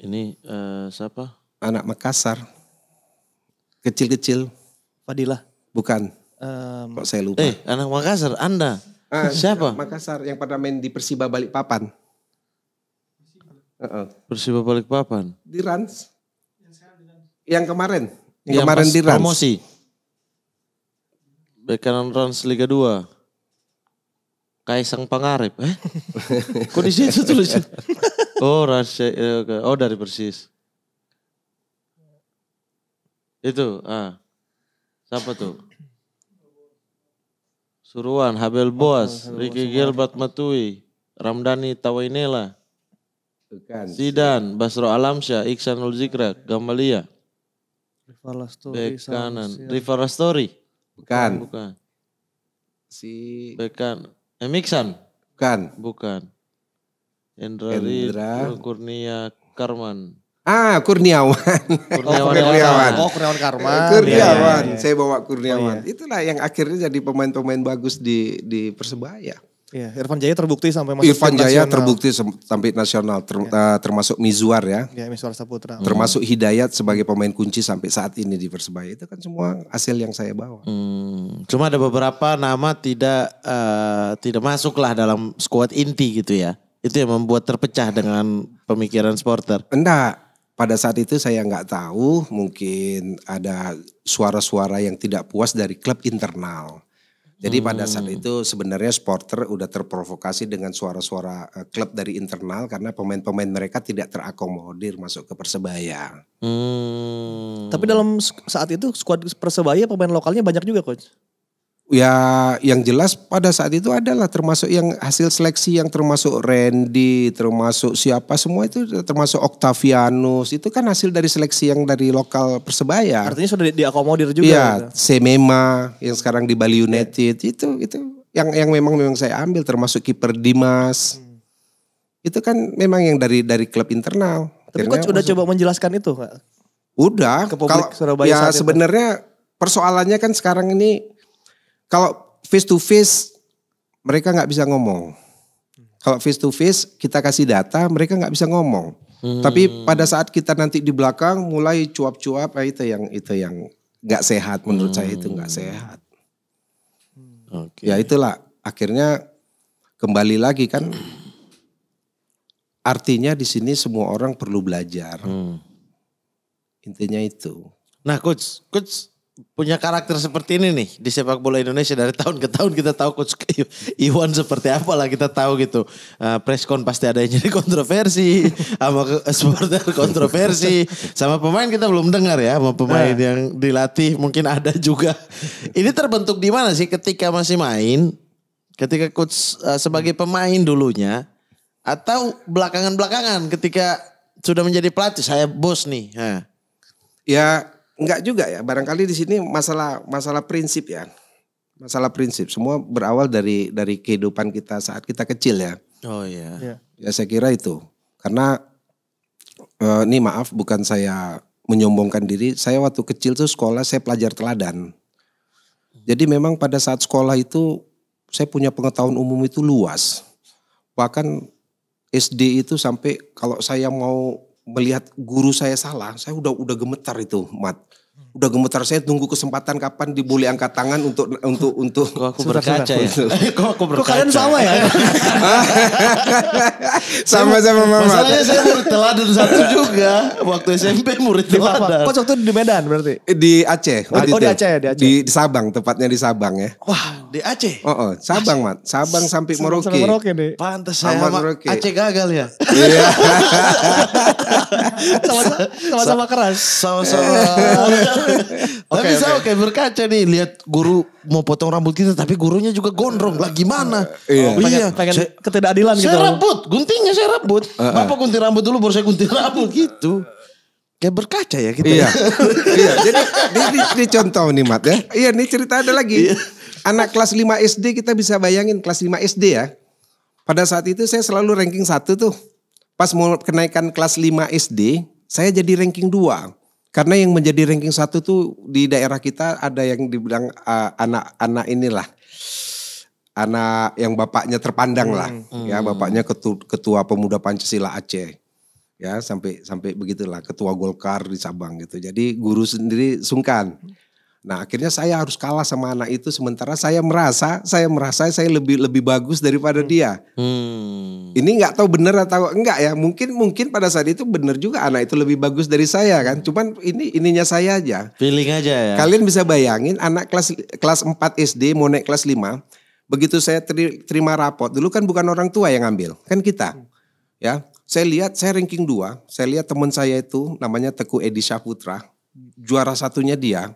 Speaker 1: Ini
Speaker 3: uh, siapa?
Speaker 1: Anak Makassar. Kecil-kecil. Fadilah. Bukan. Um, Kok saya lupa. Eh, anak Makassar, Anda. Ah, siapa? Makassar yang pada main di Persiba Balikpapan. Uh
Speaker 3: -uh. Persiba Balikpapan.
Speaker 1: Di Rans. Yang kemarin. Yang, yang kemarin di Rans. Promosi.
Speaker 3: Back kanan runs Liga 2. Kaisang Pangarep, eh? Kok di situ tulis? oh, Rans, eh, oh dari Persis. Itu, ah. Siapa tuh? Suruan, Habel oh, Boas, oh, Ricky Gilbert Matui, Ramdhani Tawainela, Bukan. Sidan, Basro Alamsyah, Iksanul Zikra, Gamalia.
Speaker 2: Rival Story.
Speaker 3: Bek Story. Bukan. Bukan. Si Bekan. Eh, Mixan. Bukan. Bukan. Endra, Endra.
Speaker 1: Kurnia Karman. Ah, Kurniawan. Kurniawan. Oh, Kurniawan. Oh, Kurniawan Karman. Eh, Kurniawan. Ya, ya, ya. Saya bawa Kurniawan. Oh, ya. Itulah yang akhirnya jadi pemain-pemain bagus di di Persebaya.
Speaker 2: Iya, Irfan Jaya terbukti sampai masuk Irfan Jaya nasional. terbukti
Speaker 1: sampai nasional ter, ya. uh, termasuk Mizwar ya.
Speaker 2: Ya, Mizuar Saputra. Hmm. Termasuk
Speaker 1: Hidayat sebagai pemain kunci sampai saat ini di Persebaya. Itu kan semua hasil yang saya bawa.
Speaker 3: Hmm. Cuma ada beberapa nama tidak uh, tidak masuklah dalam skuad inti gitu ya. Itu yang membuat terpecah dengan
Speaker 1: pemikiran supporter. Enggak, pada saat itu saya nggak tahu mungkin ada suara-suara yang tidak puas dari klub internal.
Speaker 2: Jadi hmm. pada saat
Speaker 1: itu sebenarnya supporter udah terprovokasi dengan suara-suara eh, klub dari internal karena pemain-pemain mereka tidak terakomodir masuk ke persebaya.
Speaker 2: Hmm. Tapi dalam saat itu skuad persebaya pemain lokalnya banyak juga coach
Speaker 1: ya yang jelas pada saat itu adalah termasuk yang hasil seleksi yang termasuk Randy, termasuk siapa semua itu termasuk Octavianus itu kan hasil dari seleksi yang dari lokal persebaya. Artinya sudah diakomodir juga. Iya, gitu. Semema yang sekarang di Bali ya. United yeah. itu itu yang yang memang memang saya ambil termasuk kiper Dimas. Hmm. Itu kan memang yang dari dari klub internal. Tapi kok sudah coba menjelaskan itu, Kak? Udah. Ke publik Surabaya. Ya sebenarnya persoalannya kan sekarang ini kalau face to face mereka nggak bisa ngomong. Kalau face to face kita kasih data mereka nggak bisa ngomong. Hmm. Tapi pada saat kita nanti di belakang mulai cuap-cuap ah, itu yang itu yang nggak sehat menurut hmm. saya itu nggak hmm. sehat. Okay. Ya itulah akhirnya kembali lagi kan artinya di sini semua orang perlu belajar. Hmm. Intinya itu.
Speaker 3: Nah coach, coach punya karakter seperti ini nih di sepak bola Indonesia dari tahun ke tahun kita tahu coach Iwan seperti apa lah kita tahu gitu uh, eh, preskon pasti ada yang jadi kontroversi sama eh, supporter kontroversi sama pemain kita belum dengar ya sama pemain nah. yang dilatih mungkin ada juga ini terbentuk di mana sih ketika masih main ketika coach uh, sebagai pemain dulunya atau belakangan belakangan ketika sudah menjadi pelatih saya bos nih ha.
Speaker 1: ya enggak juga ya. Barangkali di sini masalah masalah prinsip ya. Masalah prinsip semua berawal dari dari kehidupan kita saat kita kecil ya.
Speaker 3: Oh iya. Yeah.
Speaker 1: Ya saya kira itu. Karena eh, ini maaf bukan saya menyombongkan diri, saya waktu kecil tuh sekolah saya pelajar teladan. Jadi memang pada saat sekolah itu saya punya pengetahuan umum itu luas. Bahkan SD itu sampai kalau saya mau melihat guru saya salah, saya udah udah gemetar itu, Mat udah gemetar saya tunggu kesempatan kapan dibully angkat tangan untuk untuk untuk kok aku berkaca ya kok aku berkaca kok kalian sama ya
Speaker 3: sama sama mama masalahnya saya murid
Speaker 1: teladan satu juga waktu SMP murid teladan kok
Speaker 2: waktu di Medan berarti
Speaker 1: eh, di Aceh oh, di oh, Aceh di Aceh di, di Sabang tepatnya di Sabang ya wah di Aceh oh,
Speaker 2: oh. Sabang
Speaker 1: mat Sabang sampai Merauke Merauke pantas sama sama Aceh gagal ya iya.
Speaker 3: sama-sama keras sama-sama okay, tapi saya okay. kayak berkaca nih lihat guru mau potong rambut kita tapi gurunya juga gondrong lah gimana? Eh, iya. oh, iya. pengen, pengen saya,
Speaker 2: ketidakadilan saya gitu. Saya
Speaker 3: rebut, guntingnya saya rebut. Uh, eh, uh. Eh. Bapak gunting rambut dulu baru
Speaker 1: saya gunting rambut gitu. Kayak berkaca ya kita. Iya. Ya. iya. Jadi ini, ini, contoh nih Mat ya. Iya, ini cerita ada lagi. Iya. Anak kelas 5 SD kita bisa bayangin kelas 5 SD ya. Pada saat itu saya selalu ranking satu tuh. Pas mau kenaikan kelas 5 SD, saya jadi ranking 2. Karena yang menjadi ranking satu tuh di daerah kita ada yang dibilang anak-anak uh, anak, inilah anak yang bapaknya terpandang lah hmm. ya hmm. bapaknya ketua, ketua pemuda Pancasila Aceh ya sampai sampai begitulah ketua Golkar di Sabang gitu jadi guru sendiri sungkan Nah akhirnya saya harus kalah sama anak itu sementara saya merasa saya merasa saya lebih lebih bagus daripada hmm. dia. Hmm. Ini nggak tahu benar atau enggak ya mungkin mungkin pada saat itu benar juga anak itu lebih bagus dari saya kan. Cuman ini ininya saya aja. Feeling aja ya. Kalian bisa bayangin anak kelas kelas 4 SD mau naik kelas 5 begitu saya terima rapot dulu kan bukan orang tua yang ngambil kan kita ya saya lihat saya ranking 2 saya lihat teman saya itu namanya Teku Edi Syaputra juara satunya dia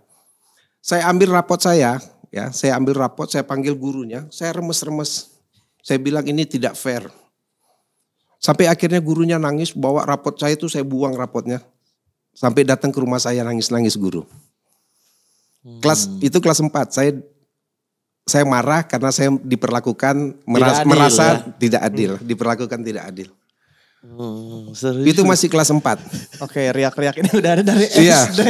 Speaker 1: saya ambil rapot saya, ya, saya ambil rapot, saya panggil gurunya, saya remes-remes. Saya bilang ini tidak fair. Sampai akhirnya gurunya nangis bawa rapot saya itu saya buang rapotnya. Sampai datang ke rumah saya nangis-nangis guru. Hmm. Kelas itu kelas 4. Saya saya marah karena saya diperlakukan meras, adil, merasa ya? tidak adil, hmm. diperlakukan tidak adil. Hmm, oh, serius. Itu masih kelas 4. Oke, okay, riak-riak ini udah ada dari iya. SD.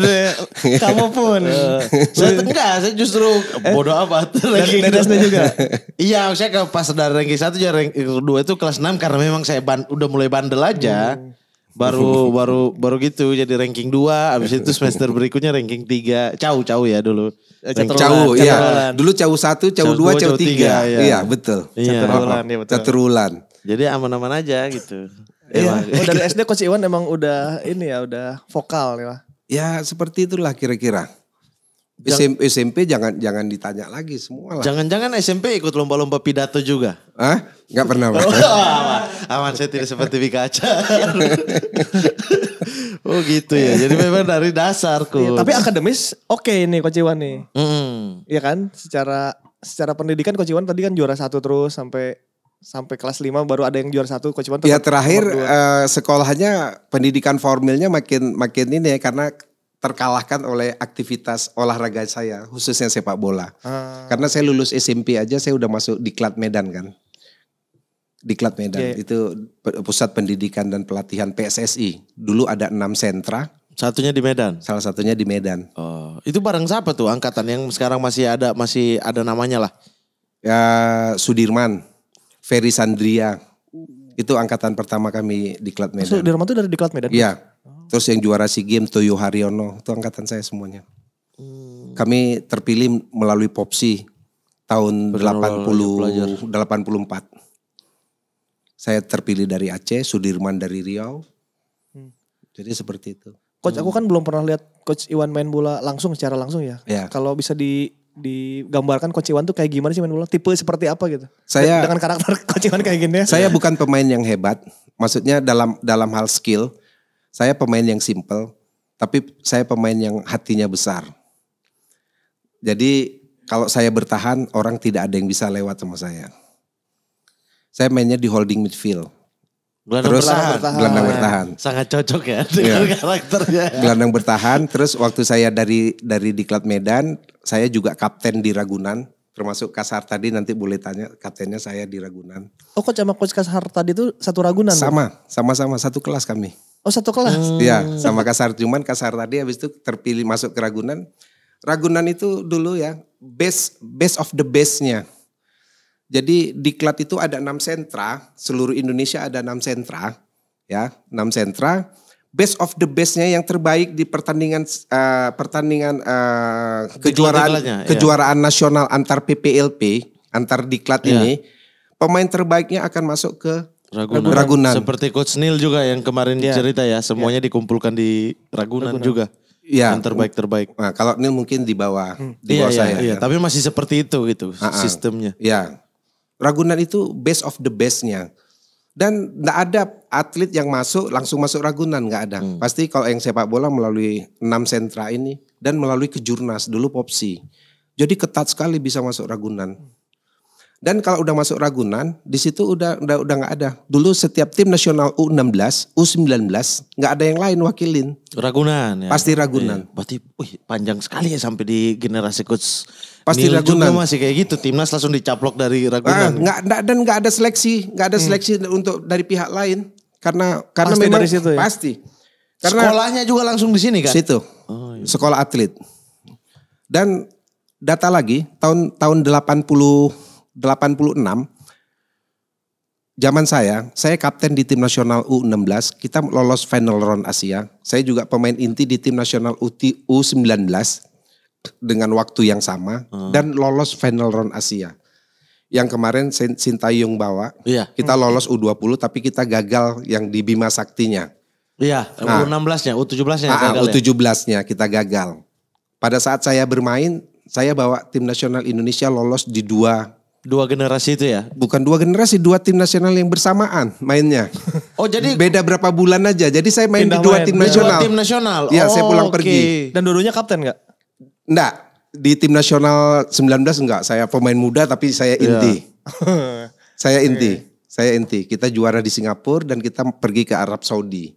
Speaker 1: Kamu pun. Eh,
Speaker 3: saya enggak, saya justru eh, bodo amat. Dari, SD juga? iya, saya ke pas dari ranking 1 jadi ranking 2 itu kelas 6 karena memang saya ban, udah mulai bandel aja. Hmm. Baru baru baru gitu jadi ranking 2, habis itu semester berikutnya ranking
Speaker 1: 3. Cau-cau ya dulu. Eh, cau, iya. Dulu cau 1, cau 2, cau 3. Ya. Iya, betul. Caturulan, iya. ya betul. Caturulan.
Speaker 3: Jadi aman-aman aja gitu. Iya. Oh,
Speaker 2: dari SD Coach Iwan emang udah ini ya udah vokal ya.
Speaker 1: Ya seperti itulah kira-kira. SMP, SMP jangan jangan ditanya lagi semua lah. Jangan-jangan SMP ikut lomba-lomba pidato juga? Hah? Enggak pernah. Oh, aman. aman, saya tidak seperti Pikachu.
Speaker 3: oh gitu ya. Jadi memang dari dasar Ya, tapi
Speaker 2: akademis oke okay nih Coach Iwan nih. Mm. Iya kan? Secara secara pendidikan Coach Iwan tadi kan juara satu terus sampai sampai kelas 5 baru ada yang juara satu kok Iwan ya terakhir uh,
Speaker 1: eh, sekolahnya pendidikan formilnya makin makin ini ya karena terkalahkan oleh aktivitas olahraga saya khususnya sepak bola uh. karena saya lulus SMP aja saya udah masuk diklat Medan kan diklat Medan okay. Iya, iya. itu pusat pendidikan dan pelatihan PSSI dulu ada enam sentra Satunya di Medan. Salah satunya di Medan. Oh,
Speaker 3: itu bareng siapa tuh angkatan yang sekarang masih ada masih ada namanya lah?
Speaker 1: Ya Sudirman. Ferry Sandria. Itu angkatan pertama kami di Klat Medan. Maksudnya Dirman itu dari di Klat Medan? Iya. Oh. Terus yang juara SEA Games Toyo Haryono, itu angkatan saya semuanya. Hmm. Kami terpilih melalui Popsi tahun delapan 80 84. Saya terpilih dari Aceh, Sudirman dari Riau. Hmm. Jadi seperti itu.
Speaker 2: Coach, aku kan belum pernah lihat Coach Iwan main bola langsung secara langsung ya. ya. Kalau bisa di digambarkan Kociwan tuh kayak gimana sih main bola? Tipe seperti apa gitu? Saya dengan karakter
Speaker 1: Kociwan kayak gini. Saya bukan pemain yang hebat. Maksudnya dalam dalam hal skill, saya pemain yang simple, tapi saya pemain yang hatinya besar. Jadi kalau saya bertahan, orang tidak ada yang bisa lewat sama saya. Saya mainnya di holding midfield. Gelandang terus bertahan. bertahan. Gelandang bertahan.
Speaker 3: Sangat cocok ya iya. dengan yeah. karakternya. Belanda Gelandang
Speaker 1: bertahan. Terus waktu saya dari dari Diklat Medan, saya juga kapten di Ragunan. Termasuk Kasar tadi nanti boleh tanya kaptennya saya di Ragunan.
Speaker 2: Oh kok sama coach Kasar tadi itu satu Ragunan? Sama,
Speaker 1: sama-sama satu kelas kami.
Speaker 2: Oh satu kelas? Hmm. Iya hmm. sama
Speaker 1: Kasar. Cuman Kasar tadi habis itu terpilih masuk ke Ragunan. Ragunan itu dulu ya best best of the bestnya. Jadi diklat itu ada enam sentra, seluruh Indonesia ada enam sentra, ya enam sentra. Best of the bestnya yang terbaik di pertandingan uh, pertandingan uh, kejuaraan ya. kejuaraan nasional antar PPLP antar diklat ya. ini, pemain terbaiknya akan masuk ke Ragunan. Ragunan.
Speaker 3: Seperti Coach Neil juga yang kemarin ya. cerita ya, semuanya ya. dikumpulkan di Ragunan, Ragunan. juga. Iya. Yang terbaik-terbaik.
Speaker 1: Nah, kalau Neil mungkin di bawah, hmm. di bawah ya, saya. Iya. ya. Tapi masih seperti itu gitu uh -uh. sistemnya. Iya. Ragunan itu best of the bestnya. Dan tidak ada atlet yang masuk langsung masuk Ragunan gak ada. Hmm. Pasti kalau yang sepak bola melalui enam sentra ini dan melalui kejurnas dulu popsi. Jadi ketat sekali bisa masuk Ragunan. Dan kalau udah masuk Ragunan, di situ udah udah udah nggak ada. Dulu setiap tim nasional U16, U19 nggak ada yang lain wakilin.
Speaker 3: Ragunan ya. Pasti Ragunan. Iya. Berarti wih, panjang sekali ya sampai di generasi coach Pasti Nil Ragunan. masih kayak gitu, timnas langsung dicaplok dari
Speaker 1: Ragunan. Nah, dan nggak ada seleksi, nggak ada hmm. seleksi hmm. untuk dari pihak lain karena karena pasti memang dari situ ya? pasti. Karena sekolahnya juga langsung di sini kan? Situ. Oh, iya. Sekolah atlet. Dan data lagi tahun tahun delapan puluh 86 zaman saya, saya kapten di tim nasional U16, kita lolos final round Asia. Saya juga pemain inti di tim nasional U19 dengan waktu yang sama hmm. dan lolos final round Asia. Yang kemarin Sintayung bawa, iya. kita hmm. lolos U20 tapi kita gagal yang di Bima Saktinya. Iya,
Speaker 3: U16-nya, U17-nya nah, ah, ah, gagal ya?
Speaker 1: U17-nya kita gagal. Pada saat saya bermain, saya bawa tim nasional Indonesia lolos di dua
Speaker 3: Dua generasi
Speaker 1: itu ya? Bukan dua generasi, dua tim nasional yang bersamaan mainnya. Oh jadi beda berapa bulan aja. Jadi saya main di dua main. tim nasional. Dua tim
Speaker 2: nasional. Iya, oh, saya pulang okay. pergi. Dan dua kapten nggak?
Speaker 1: Enggak. Di tim nasional 19 enggak. Saya pemain muda tapi saya iya. inti. Yeah. saya inti. Okay. Saya inti. Kita juara di Singapura dan kita pergi ke Arab Saudi.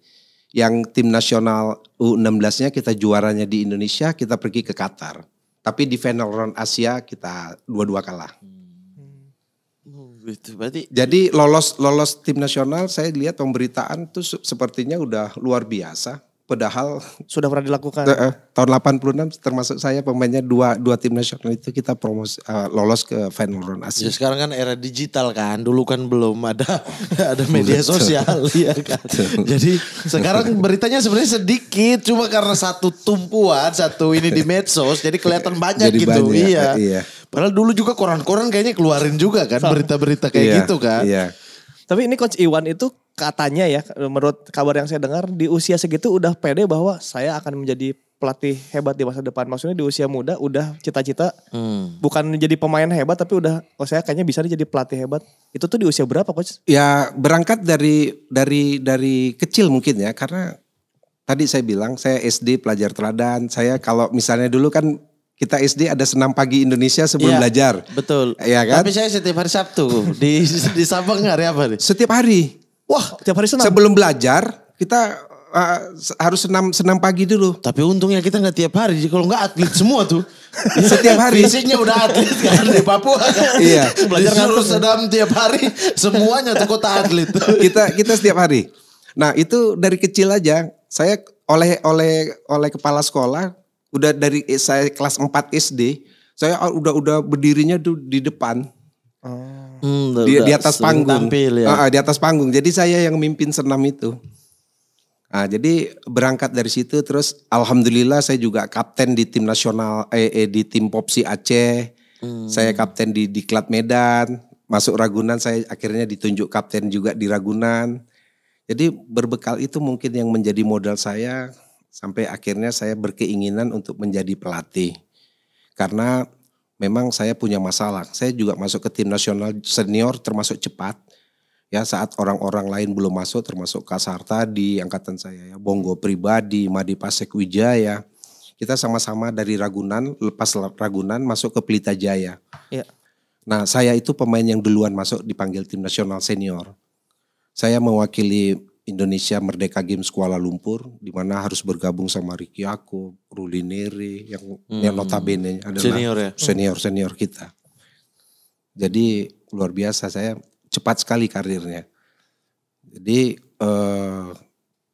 Speaker 1: Yang tim nasional U16-nya kita juaranya di Indonesia, kita pergi ke Qatar. Tapi di final round Asia kita dua-dua kalah. Gitu. Berarti jadi lolos lolos tim nasional saya lihat pemberitaan tuh sepertinya udah luar biasa. Padahal sudah pernah dilakukan. Uh, tahun 86 termasuk saya pemainnya dua dua tim nasional itu kita promos uh, eh, lolos ke final round Asia. Ya, sekarang kan
Speaker 3: era digital kan, dulu kan belum ada ada media sosial ya kan. Jadi sekarang beritanya sebenarnya sedikit cuma karena satu tumpuan, satu ini di
Speaker 2: medsos jadi kelihatan banyak jadi gitu. Banyak, iya. iya. Padahal dulu juga koran-koran kayaknya keluarin juga kan berita-berita kayak iya, gitu kan. Iya. Tapi ini coach Iwan itu katanya ya menurut kabar yang saya dengar di usia segitu udah pede bahwa saya akan menjadi pelatih hebat di masa depan. Maksudnya di usia muda udah cita-cita hmm. bukan jadi pemain hebat tapi udah oh saya kayaknya bisa jadi pelatih hebat. Itu tuh di usia berapa coach?
Speaker 1: Ya berangkat dari dari dari kecil mungkin ya karena tadi saya bilang saya SD pelajar teladan. Saya kalau misalnya dulu kan kita SD ada senam pagi Indonesia sebelum ya, belajar. Betul. Iya kan? Tapi saya setiap hari Sabtu di di Sabang hari apa nih? Setiap hari. Wah, setiap hari senam. Sebelum belajar kita uh, harus senam senam pagi dulu. Tapi untungnya kita nggak tiap hari. Kalau nggak atlet semua tuh. setiap hari. Fisiknya udah atlet kan di Papua. Kan? Iya. Belajar harus senam tiap hari. Semuanya tuh kota atlet. kita kita setiap hari. Nah itu dari kecil aja saya oleh oleh oleh kepala sekolah udah dari eh, saya kelas 4 SD saya udah udah berdirinya tuh di depan oh. Hmm, di, di atas panggung, tampil, ya. uh, di atas panggung. Jadi saya yang mimpin senam itu. Nah, jadi berangkat dari situ terus alhamdulillah saya juga kapten di tim nasional eh, eh di tim Popsi Aceh. Hmm. Saya kapten di di klub Medan, masuk Ragunan saya akhirnya ditunjuk kapten juga di Ragunan. Jadi berbekal itu mungkin yang menjadi modal saya sampai akhirnya saya berkeinginan untuk menjadi pelatih karena memang saya punya masalah. Saya juga masuk ke tim nasional senior termasuk cepat. Ya saat orang-orang lain belum masuk termasuk Kasarta di angkatan saya ya, Bonggo Pribadi, Madi Pasek Wijaya. Kita sama-sama dari Ragunan, lepas Ragunan masuk ke Pelita Jaya. Ya. Nah, saya itu pemain yang duluan masuk dipanggil tim nasional senior. Saya mewakili Indonesia Merdeka Games Kuala Lumpur di mana harus bergabung sama Ricky Aku, Ruli Neri yang hmm. yang notabene adalah senior ya? senior senior kita. Jadi luar biasa saya cepat sekali karirnya. Jadi eh,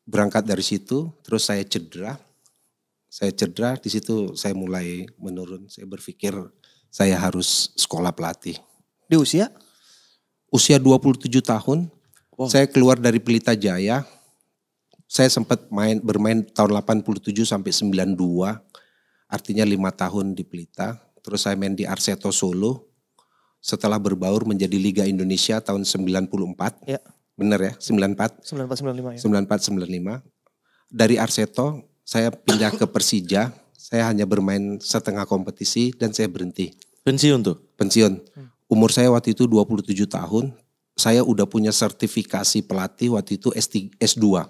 Speaker 1: berangkat dari situ terus saya cedera. Saya cedera di situ saya mulai menurun. Saya berpikir saya harus sekolah pelatih. Di usia? Usia 27 tahun Wow. Saya keluar dari Pelita Jaya. Saya sempat main bermain tahun 87 sampai 92. Artinya lima tahun di Pelita. Terus saya main di Arseto Solo. Setelah berbaur menjadi Liga Indonesia tahun 94. Ya. Bener ya? 94.
Speaker 2: 94 95
Speaker 1: ya. 94 95. Dari Arseto saya pindah ke Persija. Saya hanya bermain setengah kompetisi dan saya berhenti. Pensiun tuh? Pensiun. Hmm. Umur saya waktu itu 27 tahun, saya udah punya sertifikasi pelatih waktu itu S3, S2.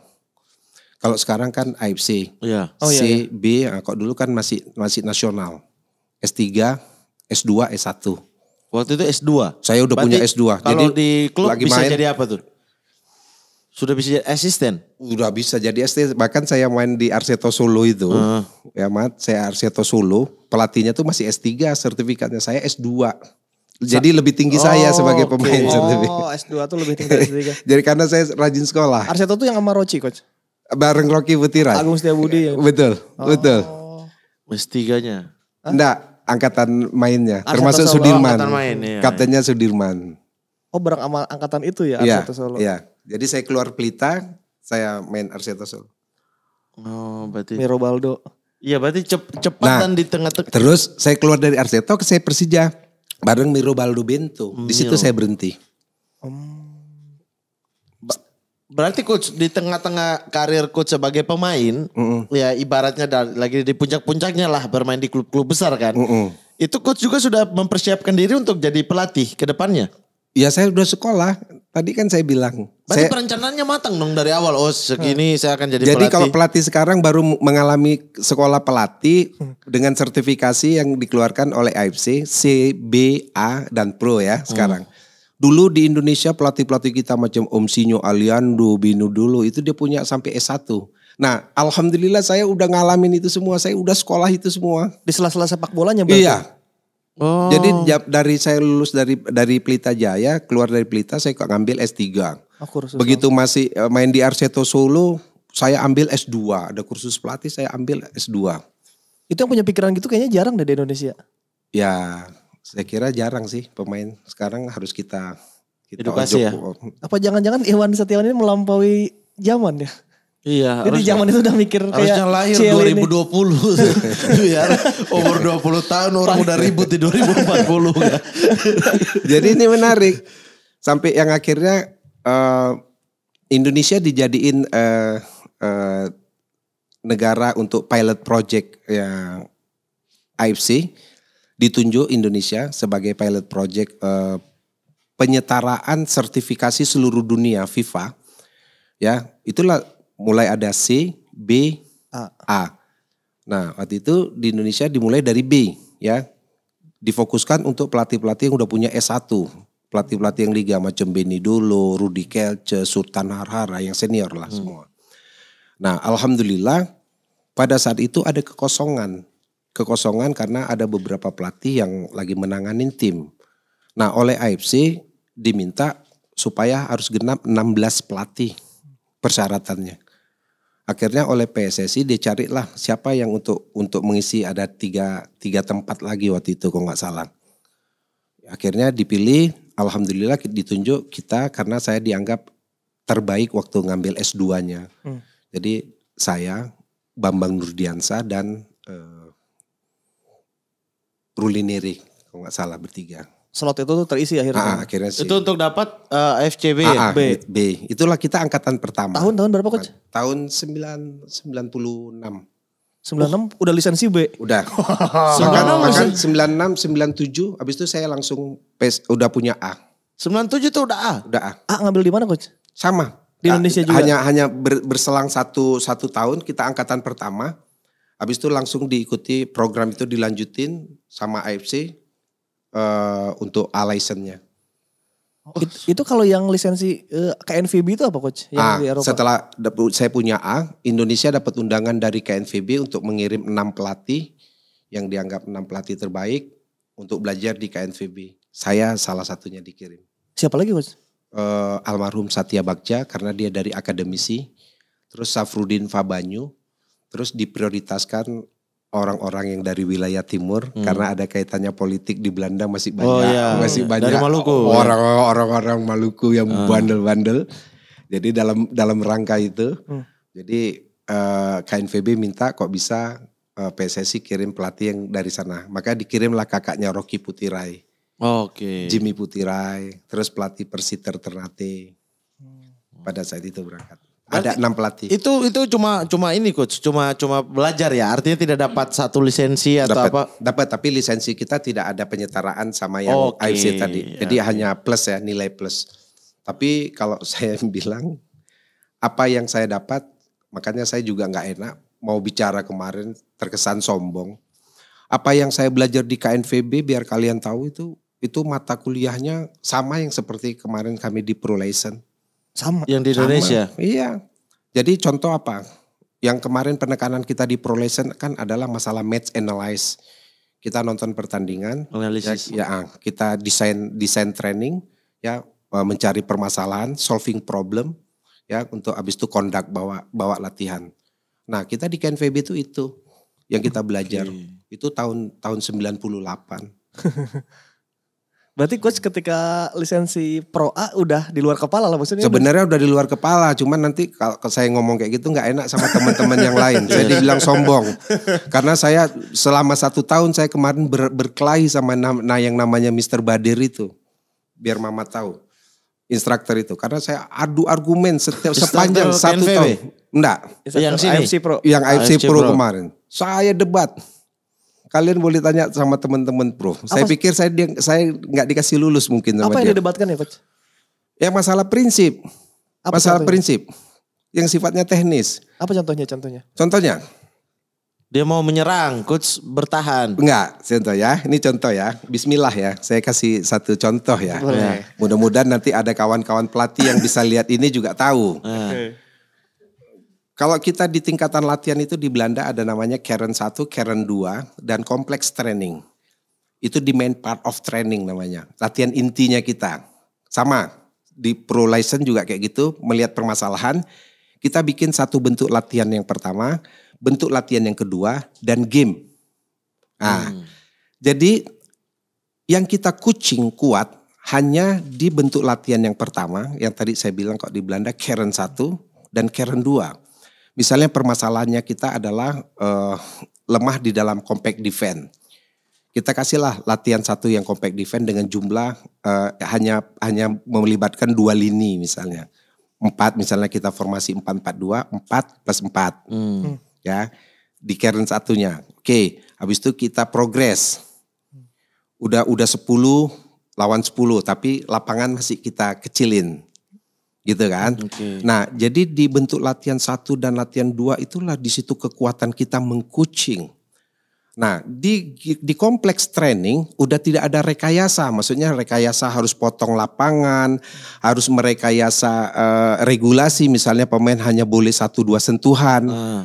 Speaker 1: Kalau sekarang kan AFC, yeah. oh, C, iya, oh, iya, iya. B, nah, kok dulu kan masih masih nasional. S3, S2, S1. Waktu itu S2. Saya udah Berarti punya S2. Kalau jadi di klub lagi bisa main, jadi apa tuh? Sudah bisa jadi asisten? Udah bisa jadi asisten. Bahkan saya main di Arseto Solo itu. Uh. Ya mat, saya Arseto Solo. Pelatihnya tuh masih S3, sertifikatnya saya S2 jadi lebih tinggi oh, saya sebagai pemain okay. Oh,
Speaker 2: S2 tuh lebih tinggi dari s
Speaker 1: Jadi karena saya rajin sekolah. Arseto tuh yang sama Rochi coach. Bareng Rocky Butiran. Agung Setia Budi ya. Betul, oh. betul. Mestiganya. Enggak, angkatan mainnya, Arseto termasuk Solo, Sudirman. Angkatan main, iya. Kaptennya Sudirman. Oh, bareng sama angkatan itu ya iya, Arseto ya, Solo. Iya. Jadi saya keluar Pelita, saya main Arseto Solo. Oh, berarti Mirobaldo.
Speaker 3: Iya, berarti cep cepatan nah, di tengah-tengah.
Speaker 1: Terus saya keluar dari Arseto ke saya Persija bareng Miro Baldo Bento. Di hmm, situ iya. saya berhenti. Um,
Speaker 3: Berarti coach di tengah-tengah karir coach sebagai pemain, mm -mm. ya ibaratnya lagi di puncak-puncaknya lah bermain di klub-klub besar kan. Mm -mm. Itu coach juga sudah mempersiapkan diri untuk jadi pelatih ke depannya.
Speaker 1: Ya saya sudah sekolah Tadi kan saya bilang. Berarti saya,
Speaker 3: perencanaannya matang dong dari awal. Oh segini hmm. saya akan jadi, jadi pelatih. Jadi kalau
Speaker 1: pelatih sekarang baru mengalami sekolah pelatih hmm. dengan sertifikasi yang dikeluarkan oleh AFC, CBA dan Pro ya hmm. sekarang. Dulu di Indonesia pelatih-pelatih kita macam Om Sinyo Aliando, Binu dulu itu dia punya sampai S1. Nah, alhamdulillah saya udah ngalamin itu semua, saya udah sekolah itu semua. Di sela-sela sepak bolanya berarti. Iya. Oh. Jadi dari saya lulus dari dari Pelita Jaya, keluar dari Pelita saya kok ngambil S3. Oh, Begitu apa? masih eh, main di Arseto Solo, saya ambil S2. Ada kursus pelatih saya ambil S2. Itu yang punya pikiran gitu kayaknya jarang deh di Indonesia. Ya, saya kira jarang sih pemain sekarang harus kita kita edukasi ya.
Speaker 2: Apa jangan-jangan Iwan Setiawan ini melampaui zaman ya?
Speaker 1: Iya. Jadi zaman itu
Speaker 2: udah mikir harusnya kayak lahir
Speaker 1: 2020. ya,
Speaker 3: umur 20 tahun orang udah ribut di 2040. Kan.
Speaker 1: Jadi ini menarik. Sampai yang akhirnya uh, Indonesia dijadiin uh, uh, negara untuk pilot project yang IFC ditunjuk Indonesia sebagai pilot project uh, penyetaraan sertifikasi seluruh dunia FIFA. Ya, itulah mulai ada C, B, A. A. Nah, waktu itu di Indonesia dimulai dari B, ya. Difokuskan untuk pelatih-pelatih yang udah punya S1. Pelatih-pelatih yang liga macam Beni dulu Rudi Kelce, Sultan Harhara yang senior lah hmm. semua. Nah, alhamdulillah pada saat itu ada kekosongan. Kekosongan karena ada beberapa pelatih yang lagi menanganin tim. Nah, oleh AFC diminta supaya harus genap 16 pelatih persyaratannya akhirnya oleh PSSI dicarilah siapa yang untuk untuk mengisi ada tiga tiga tempat lagi waktu itu kalau nggak salah akhirnya dipilih alhamdulillah ditunjuk kita karena saya dianggap terbaik waktu ngambil S2-nya hmm. jadi saya Bambang Nurdiansa dan uh, eh, Neri kalau nggak salah bertiga
Speaker 2: slot itu tuh terisi akhirnya. Ah,
Speaker 1: akhirnya sih. Itu untuk dapat uh, eh, FCB ah, ah, B. B. Itulah kita angkatan pertama. Tahun-tahun berapa coach? Tahun 996. 96. 96 oh. udah lisensi B. Udah. puluh 96 96 97 habis itu saya langsung pes, udah punya A. 97 tuh udah A. Udah A. A ngambil di mana coach? Sama. Di Indonesia juga. Hanya hanya ber, berselang satu satu tahun kita angkatan pertama. Habis itu langsung diikuti program itu dilanjutin sama AFC uh, untuk A license-nya.
Speaker 2: Oh. It, itu kalau yang lisensi uh, eh, KNVB itu apa coach? Yang ah, di Setelah
Speaker 1: saya punya A, Indonesia dapat undangan dari KNVB untuk mengirim enam pelatih yang dianggap enam pelatih terbaik untuk belajar di KNVB. Saya salah satunya dikirim. Siapa lagi coach? Uh, almarhum Satya Bagja karena dia dari akademisi. Terus Safrudin Fabanyu. Terus diprioritaskan orang-orang yang dari wilayah timur hmm. karena ada kaitannya politik di Belanda masih oh, banyak oh, iya. masih banyak dari Maluku orang-orang Maluku yang ah. bandel-bandel. Jadi dalam dalam rangka itu hmm. jadi uh, eh, KNVB minta kok bisa uh, eh, PSSI kirim pelatih yang dari sana. Maka dikirimlah kakaknya Rocky Putirai.
Speaker 3: Oh, Okay. Jimmy
Speaker 1: Putirai, terus pelatih Persiter Ternate. Hmm. Pada saat itu berangkat ada enam pelatih.
Speaker 3: Itu itu cuma cuma ini coach, cuma cuma belajar ya. Artinya tidak dapat satu lisensi atau dapat, apa?
Speaker 1: Dapat, tapi lisensi kita tidak ada penyetaraan sama yang okay. IFC tadi. Iya, Jadi iya. hanya plus ya, nilai plus. Tapi kalau saya bilang apa yang saya dapat, makanya saya juga nggak enak mau bicara kemarin terkesan sombong. Apa yang saya belajar di KNVB biar kalian tahu itu itu mata kuliahnya sama yang seperti kemarin kami di Pro License sama. Yang di Indonesia. Sama. Iya. Jadi contoh apa? Yang kemarin penekanan kita di Prolation kan adalah masalah match analyze. Kita nonton pertandingan, analisis. Ya, ya kita desain desain training ya e, mencari permasalahan, solving problem ya untuk habis itu conduct bawa bawa latihan. Nah, kita di KNVB itu itu yang kita belajar. Okay. Itu tahun tahun 98. Berarti coach ketika lisensi Pro A udah di luar kepala lah
Speaker 2: maksudnya. Sebenarnya
Speaker 1: udah... di luar kepala, cuman nanti kalau saya ngomong kayak gitu nggak enak sama teman-teman yang lain. Saya iya. dibilang sombong. Karena saya selama satu tahun saya kemarin ber, berkelahi sama nah yang namanya Mr. Badir itu. Biar mama tahu. Instruktur itu karena saya adu argumen setiap sepanjang satu tahun. Enggak. Yang yang AFC Pro. Yang AFC, Pro kemarin. Saya debat kalian boleh tanya sama teman-teman pro. Apa? Saya pikir saya dia, saya nggak dikasih lulus mungkin sama Apa yang dia. didebatkan ya, coach? Yang masalah prinsip. Apa masalah contohnya? prinsip yang sifatnya teknis. Apa contohnya? Contohnya. Contohnya. Dia mau menyerang, coach bertahan. Enggak, contoh ya. Ini contoh ya. Bismillah ya. Saya kasih satu contoh ya. Nah, mudah-mudahan nanti ada kawan-kawan pelatih yang bisa lihat ini juga tahu. Nah. Okay. Kalau kita di tingkatan latihan itu di Belanda ada namanya Karen 1, Karen 2, dan kompleks training. Itu di main part of training namanya. Latihan intinya kita. Sama, di pro license juga kayak gitu, melihat permasalahan. Kita bikin satu bentuk latihan yang pertama, bentuk latihan yang kedua, dan game. Nah, hmm. Jadi yang kita kucing kuat hanya di bentuk latihan yang pertama, yang tadi saya bilang kok di Belanda Karen 1 dan Karen 2. Misalnya permasalahannya kita adalah uh, lemah di dalam compact defense. Kita kasihlah latihan satu yang compact defense dengan jumlah uh, hanya hanya melibatkan dua lini misalnya. Empat misalnya kita formasi empat empat dua empat plus empat hmm. ya di keren satunya. Oke, habis itu kita progres. Udah udah sepuluh lawan sepuluh tapi lapangan masih kita kecilin gitu kan. Okay. Nah, jadi di bentuk latihan satu dan latihan dua itulah di situ kekuatan kita mengkucing. Nah, di di kompleks training udah tidak ada rekayasa. Maksudnya rekayasa harus potong lapangan, harus merekayasa uh, regulasi misalnya pemain hanya boleh satu dua sentuhan. Uh.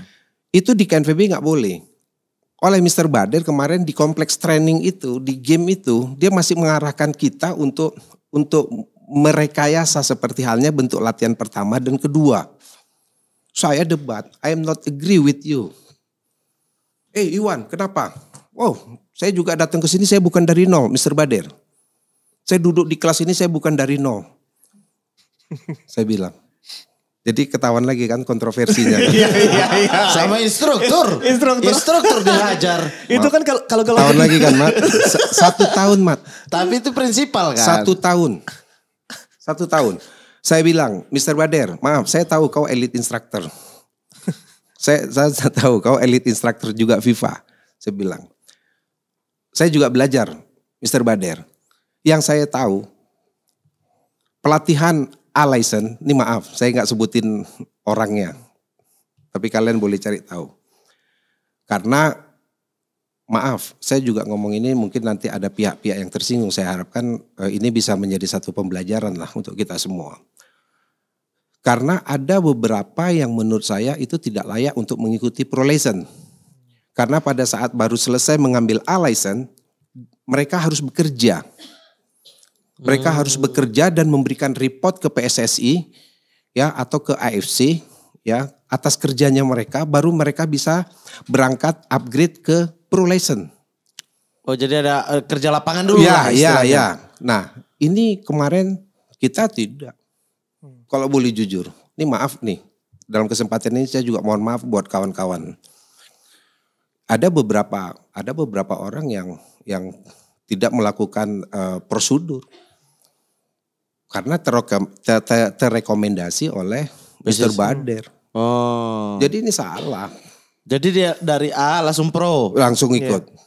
Speaker 1: Itu di KNVB nggak boleh. Oleh Mr. Bader kemarin di kompleks training itu, di game itu, dia masih mengarahkan kita untuk untuk merekayasa seperti halnya bentuk latihan pertama dan kedua. Saya debat, I am not agree with you. Eh hey, Iwan, kenapa? Wow, saya juga datang ke sini saya bukan dari nol, Mr. Bader. Saya duduk di kelas ini saya bukan dari nol. saya bilang. Jadi ketahuan lagi kan kontroversinya. Iya iya iya. Sama instruktur. instruktur. Instruktur dihajar. itu kan kalau kalau tahun lagi kan, Mat. Satu tahun, Mat. Tapi itu prinsipal kan. Satu tahun. Satu tahun. Saya bilang, Mr. Bader, maaf, saya tahu kau elite instructor. saya, saya, saya tahu kau elite instructor juga FIFA. Saya bilang, saya juga belajar, Mr. Bader. Yang saya tahu, pelatihan license, ini maaf, saya nggak sebutin orangnya. Tapi kalian boleh cari tahu. Karena maaf, saya juga ngomong ini mungkin nanti ada pihak-pihak yang tersinggung. Saya harapkan eh, ini bisa menjadi satu pembelajaran lah untuk kita semua. Karena ada beberapa yang menurut saya itu tidak layak untuk mengikuti pro license. Karena pada saat baru selesai mengambil A license, mereka harus bekerja. Mereka hmm. harus bekerja dan memberikan report ke PSSI ya atau ke AFC ya atas kerjanya mereka baru mereka bisa berangkat upgrade ke pro license.
Speaker 3: Oh jadi ada eh, kerja lapangan dulu ya, lah ya, ya.
Speaker 1: Nah ini kemarin kita tidak. Hmm. Kalau boleh jujur, ini maaf nih dalam kesempatan ini saya juga mohon maaf buat kawan-kawan. Ada beberapa ada beberapa orang yang yang tidak melakukan uh, prosedur karena ter ter ter oleh Mister Bader. Oh. Jadi ini salah. Jadi dia dari A langsung pro. Langsung iya. ikut. Iya.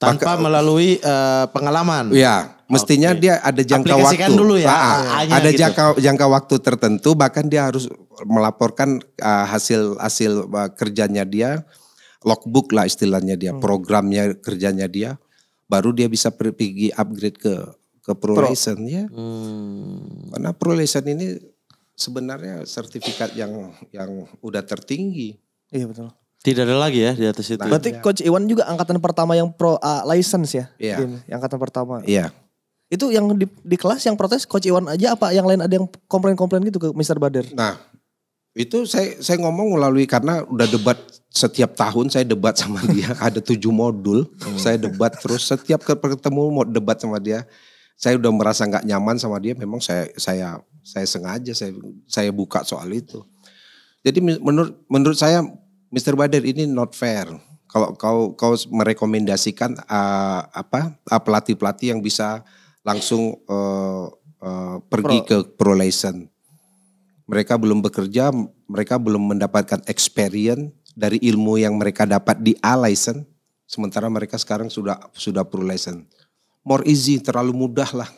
Speaker 1: Tanpa Maka,
Speaker 3: melalui uh, pengalaman. Iya.
Speaker 1: Mestinya okay. dia ada jangka waktu. dulu ya. Nah, ada gitu. jangka jangka waktu tertentu bahkan dia harus melaporkan uh, hasil hasil uh, kerjanya dia logbook lah istilahnya dia, hmm. programnya kerjanya dia baru dia bisa pergi upgrade ke ke pro, pro. license ya. Hmm. Karena pro license ini sebenarnya sertifikat yang yang udah tertinggi. Iya betul.
Speaker 3: Tidak ada lagi ya di atas itu. Nah, Berarti ya. coach
Speaker 1: Iwan juga angkatan pertama yang pro uh,
Speaker 2: license ya? Iya. Yang angkatan pertama. Iya. Itu yang di, di kelas yang protes coach Iwan aja apa yang lain ada yang komplain-komplain gitu ke Mr. Badar? Nah,
Speaker 1: itu saya saya ngomong melalui karena udah debat setiap tahun saya debat sama dia ada tujuh modul saya debat terus setiap ketemu mau debat sama dia saya udah merasa nggak nyaman sama dia memang saya saya saya sengaja saya saya buka soal itu. Jadi menurut menurut saya Mr. Bader ini not fair. Kalau kau kau merekomendasikan uh, apa uh, pelatih-pelatih yang bisa langsung uh, uh, pergi Pro. ke pro license. Mereka belum bekerja, mereka belum mendapatkan experience dari ilmu yang mereka dapat di A license sementara mereka sekarang sudah sudah pro license. More easy, terlalu mudah lah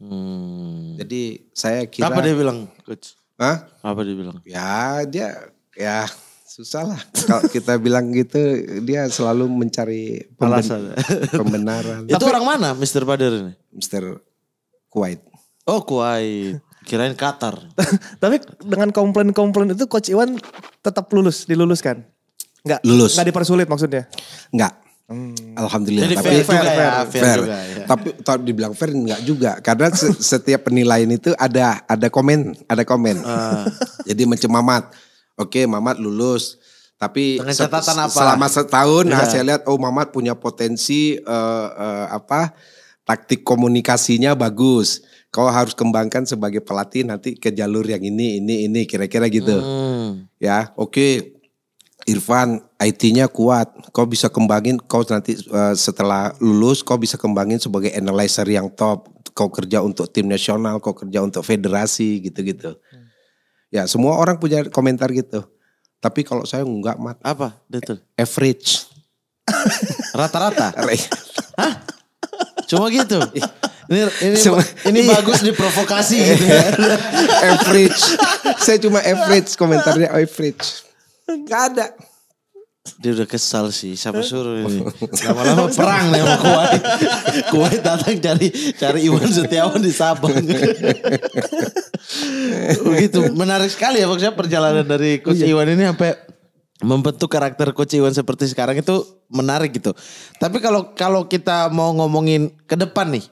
Speaker 1: Hmm. Jadi saya kira. Apa dia bilang, coach? Hah? Apa dia bilang? Ya dia ya susah lah kalau kita bilang gitu dia selalu mencari pembenaran. alasan pembenaran. Itu
Speaker 3: orang mana Mr. Bader ini? Mr. Kuwait. Oh Kuwait. Kirain Qatar.
Speaker 2: Tapi dengan komplain-komplain itu coach Iwan tetap lulus diluluskan? Enggak. Lulus. Enggak dipersulit maksudnya?
Speaker 1: Enggak. Hmm. Alhamdulillah. Jadi tapi fair, fair, juga ya, fair, fair, fair. Juga, ya. Tapi dibilang fair enggak juga karena se setiap penilaian itu ada ada komen, ada komen. Uh. Jadi mencemamat. Oke, Mamat lulus. Tapi se apa? selama setahun yeah. nah, iya. saya lihat oh Mamat punya potensi uh, uh, apa? taktik komunikasinya bagus. Kau harus kembangkan sebagai pelatih nanti ke jalur yang ini ini ini kira-kira gitu.
Speaker 4: Hmm.
Speaker 1: Ya, oke. Okay Irfan, IT-nya kuat. Kau bisa kembangin, kau nanti uh, setelah lulus, kau bisa kembangin sebagai analyzer yang top. Kau kerja untuk tim nasional, kau kerja untuk federasi, gitu-gitu. Hmm. Ya, semua orang punya komentar gitu. Tapi kalau saya nggak mat. Apa? Betul. Average. Rata-rata. Hah? Cuma gitu. Ini ini cuma, ini iya. bagus diprovokasi gitu. average. saya cuma average komentarnya average. Gak ada.
Speaker 3: Dia udah kesal sih, siapa suruh ini. Lama-lama perang nih sama Kuwait. Kuwait datang cari cari Iwan Setiawan di Sabang. Begitu, menarik sekali ya maksudnya perjalanan dari iya. Coach Iwan ini sampai membentuk karakter Coach Iwan seperti sekarang itu menarik gitu. Tapi kalau kalau kita mau ngomongin ke depan nih,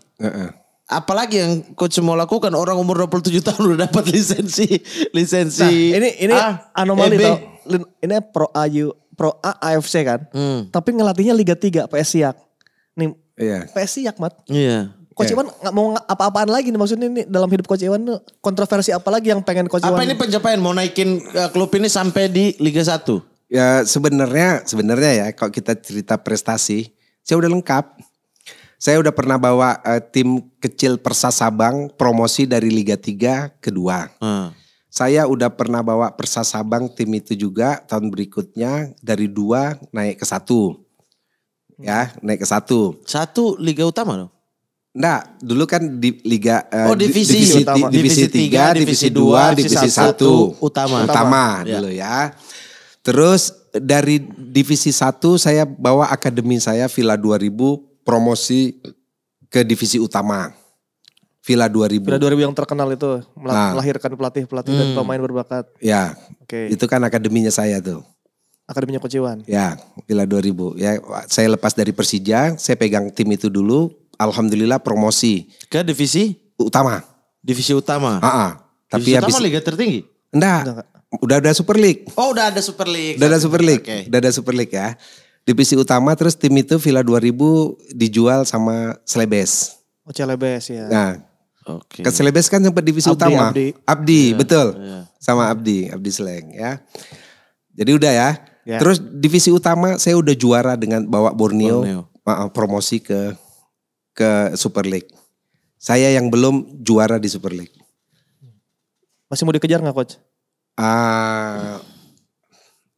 Speaker 3: apalagi yang coach mau lakukan orang umur 27 tahun udah dapat lisensi lisensi nah, ini ini A, ah, anomali tau.
Speaker 2: ini pro AU pro A AFC kan hmm. tapi ngelatihnya Liga 3 PS Siak nih yeah. PS Siak mat iya yeah. Coach yeah. Iwan nggak mau apa-apaan lagi nih maksudnya nih dalam hidup Coach Iwan kontroversi apa lagi yang pengen Coach apa Iwan? Apa ini
Speaker 1: pencapaian mau naikin uh, klub ini sampai di Liga 1? Ya sebenarnya sebenarnya ya kalau kita cerita prestasi saya udah lengkap saya udah pernah bawa uh, tim kecil Persa Sabang promosi dari Liga 3 ke 2. Hmm. Saya udah pernah bawa Persa Sabang tim itu juga tahun berikutnya dari 2 naik ke 1. Hmm. Ya, naik ke 1. Satu Liga Utama loh? Nah, dulu kan di Liga uh, oh, divisi divisi, utama. Di, divisi 3, divisi 2, divisi 1 utama. Utama ya. dulu ya. Terus dari divisi 1 saya bawa akademi saya Villa 2000 promosi ke divisi utama. Villa 2000. Villa 2000
Speaker 2: yang terkenal itu nah. melahirkan pelatih-pelatih hmm, dan pemain berbakat. Ya. Oke. Okay.
Speaker 1: Itu kan akademinya saya tuh.
Speaker 2: Akademinya Kociwan.
Speaker 1: Ya, Villa 2000. Ya, saya lepas dari Persija, saya pegang tim itu dulu. Alhamdulillah promosi
Speaker 2: ke divisi
Speaker 1: utama. Divisi utama. Ah, ah. Tapi divisi habis utama liga tertinggi? Enggak. Enggak. Udah ada Super League.
Speaker 3: Oh, udah ada Super League. Udah ada Super League. Okay. Udah
Speaker 1: ada Super League ya divisi utama terus tim itu Villa 2000 dijual sama Celebes.
Speaker 2: Oh Celebes ya. Nah,
Speaker 1: Oke. Okay. Ke Celebes kan sempat divisi Abdi, utama. Abdi, Abdi yeah, betul. Yeah. Sama Abdi, Abdi Seleng ya. Jadi udah ya. Yeah. Terus divisi utama saya udah juara dengan bawa Borneo, Borneo. promosi ke ke Super League. Saya yang belum juara di Super League. Masih mau dikejar nggak coach? uh,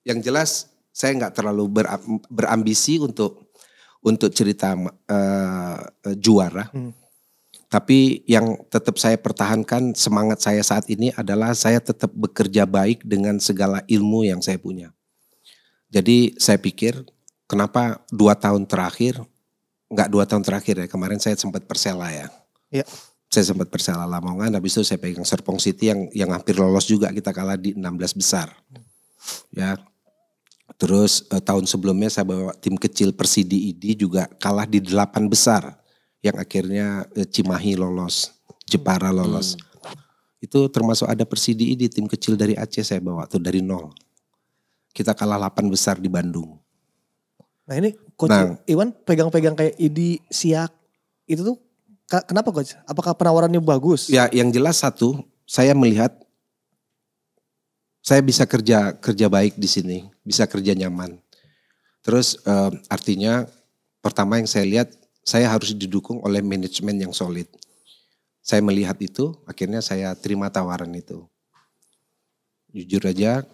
Speaker 1: yang jelas saya nggak terlalu berambisi untuk untuk cerita uh, juara. Hmm. Tapi yang tetap saya pertahankan semangat saya saat ini adalah saya tetap bekerja baik dengan segala ilmu yang saya punya. Jadi saya pikir kenapa dua tahun terakhir, nggak dua tahun terakhir ya kemarin saya sempat persela ya. ya. Saya sempat persela Lamongan, habis itu saya pegang Serpong City yang yang hampir lolos juga kita kalah di 16 besar. Ya Terus eh, tahun sebelumnya saya bawa tim kecil Persidi ID juga kalah di delapan besar yang akhirnya eh, Cimahi lolos, Jepara hmm. lolos. Hmm. Itu termasuk ada Persidi ID tim kecil dari Aceh saya bawa tuh dari nol. Kita kalah delapan besar di Bandung. Nah ini coach nah,
Speaker 2: Iwan pegang-pegang kayak ID Siak itu tuh kenapa coach? Apakah penawarannya bagus?
Speaker 1: Ya yang jelas satu saya melihat saya bisa kerja kerja baik di sini, bisa kerja nyaman. Terus uh, artinya pertama yang saya lihat saya harus didukung oleh manajemen yang solid. Saya melihat itu, akhirnya saya terima tawaran itu. Jujur aja,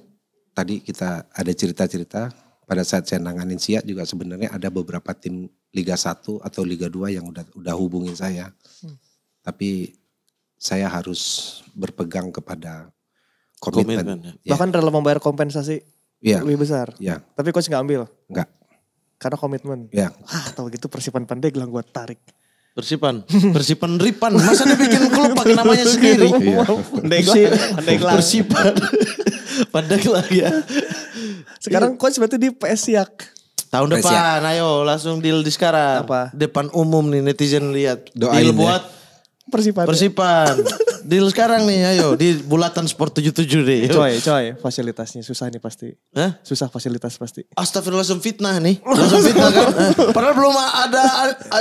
Speaker 1: tadi kita ada cerita-cerita pada saat saya nanganin siap juga sebenarnya ada beberapa tim Liga 1 atau Liga 2 yang udah udah hubungin saya. Hmm. Tapi saya harus berpegang kepada komitmen. ya.
Speaker 2: ya. Bahkan rela membayar kompensasi ya. lebih besar. Ya. Tapi coach nggak ambil. Nggak. Karena komitmen. Ya. Ah, tau gitu persipan Pandeglang gue tarik.
Speaker 3: Persipan, persipan ripan. Masa dia dibikin klub pakai namanya iya. sendiri? Iya. Pandeglang, Pandeglang. Persipan, Pandeglang ya.
Speaker 2: Sekarang coach berarti di PS Siak.
Speaker 3: Tahun depan, Pesiak. ayo langsung deal di sekarang. Apa? Depan umum nih netizen lihat. Doain deal ya. buat ya Persipan. Persipan.
Speaker 2: di sekarang nih ayo di bulatan sport 77 deh. Yuk. Coy, coy, fasilitasnya susah nih pasti. Hah? Susah fasilitas pasti.
Speaker 3: Astagfirullah langsung fitnah nih. Langsung fitnah kan. Padahal belum ada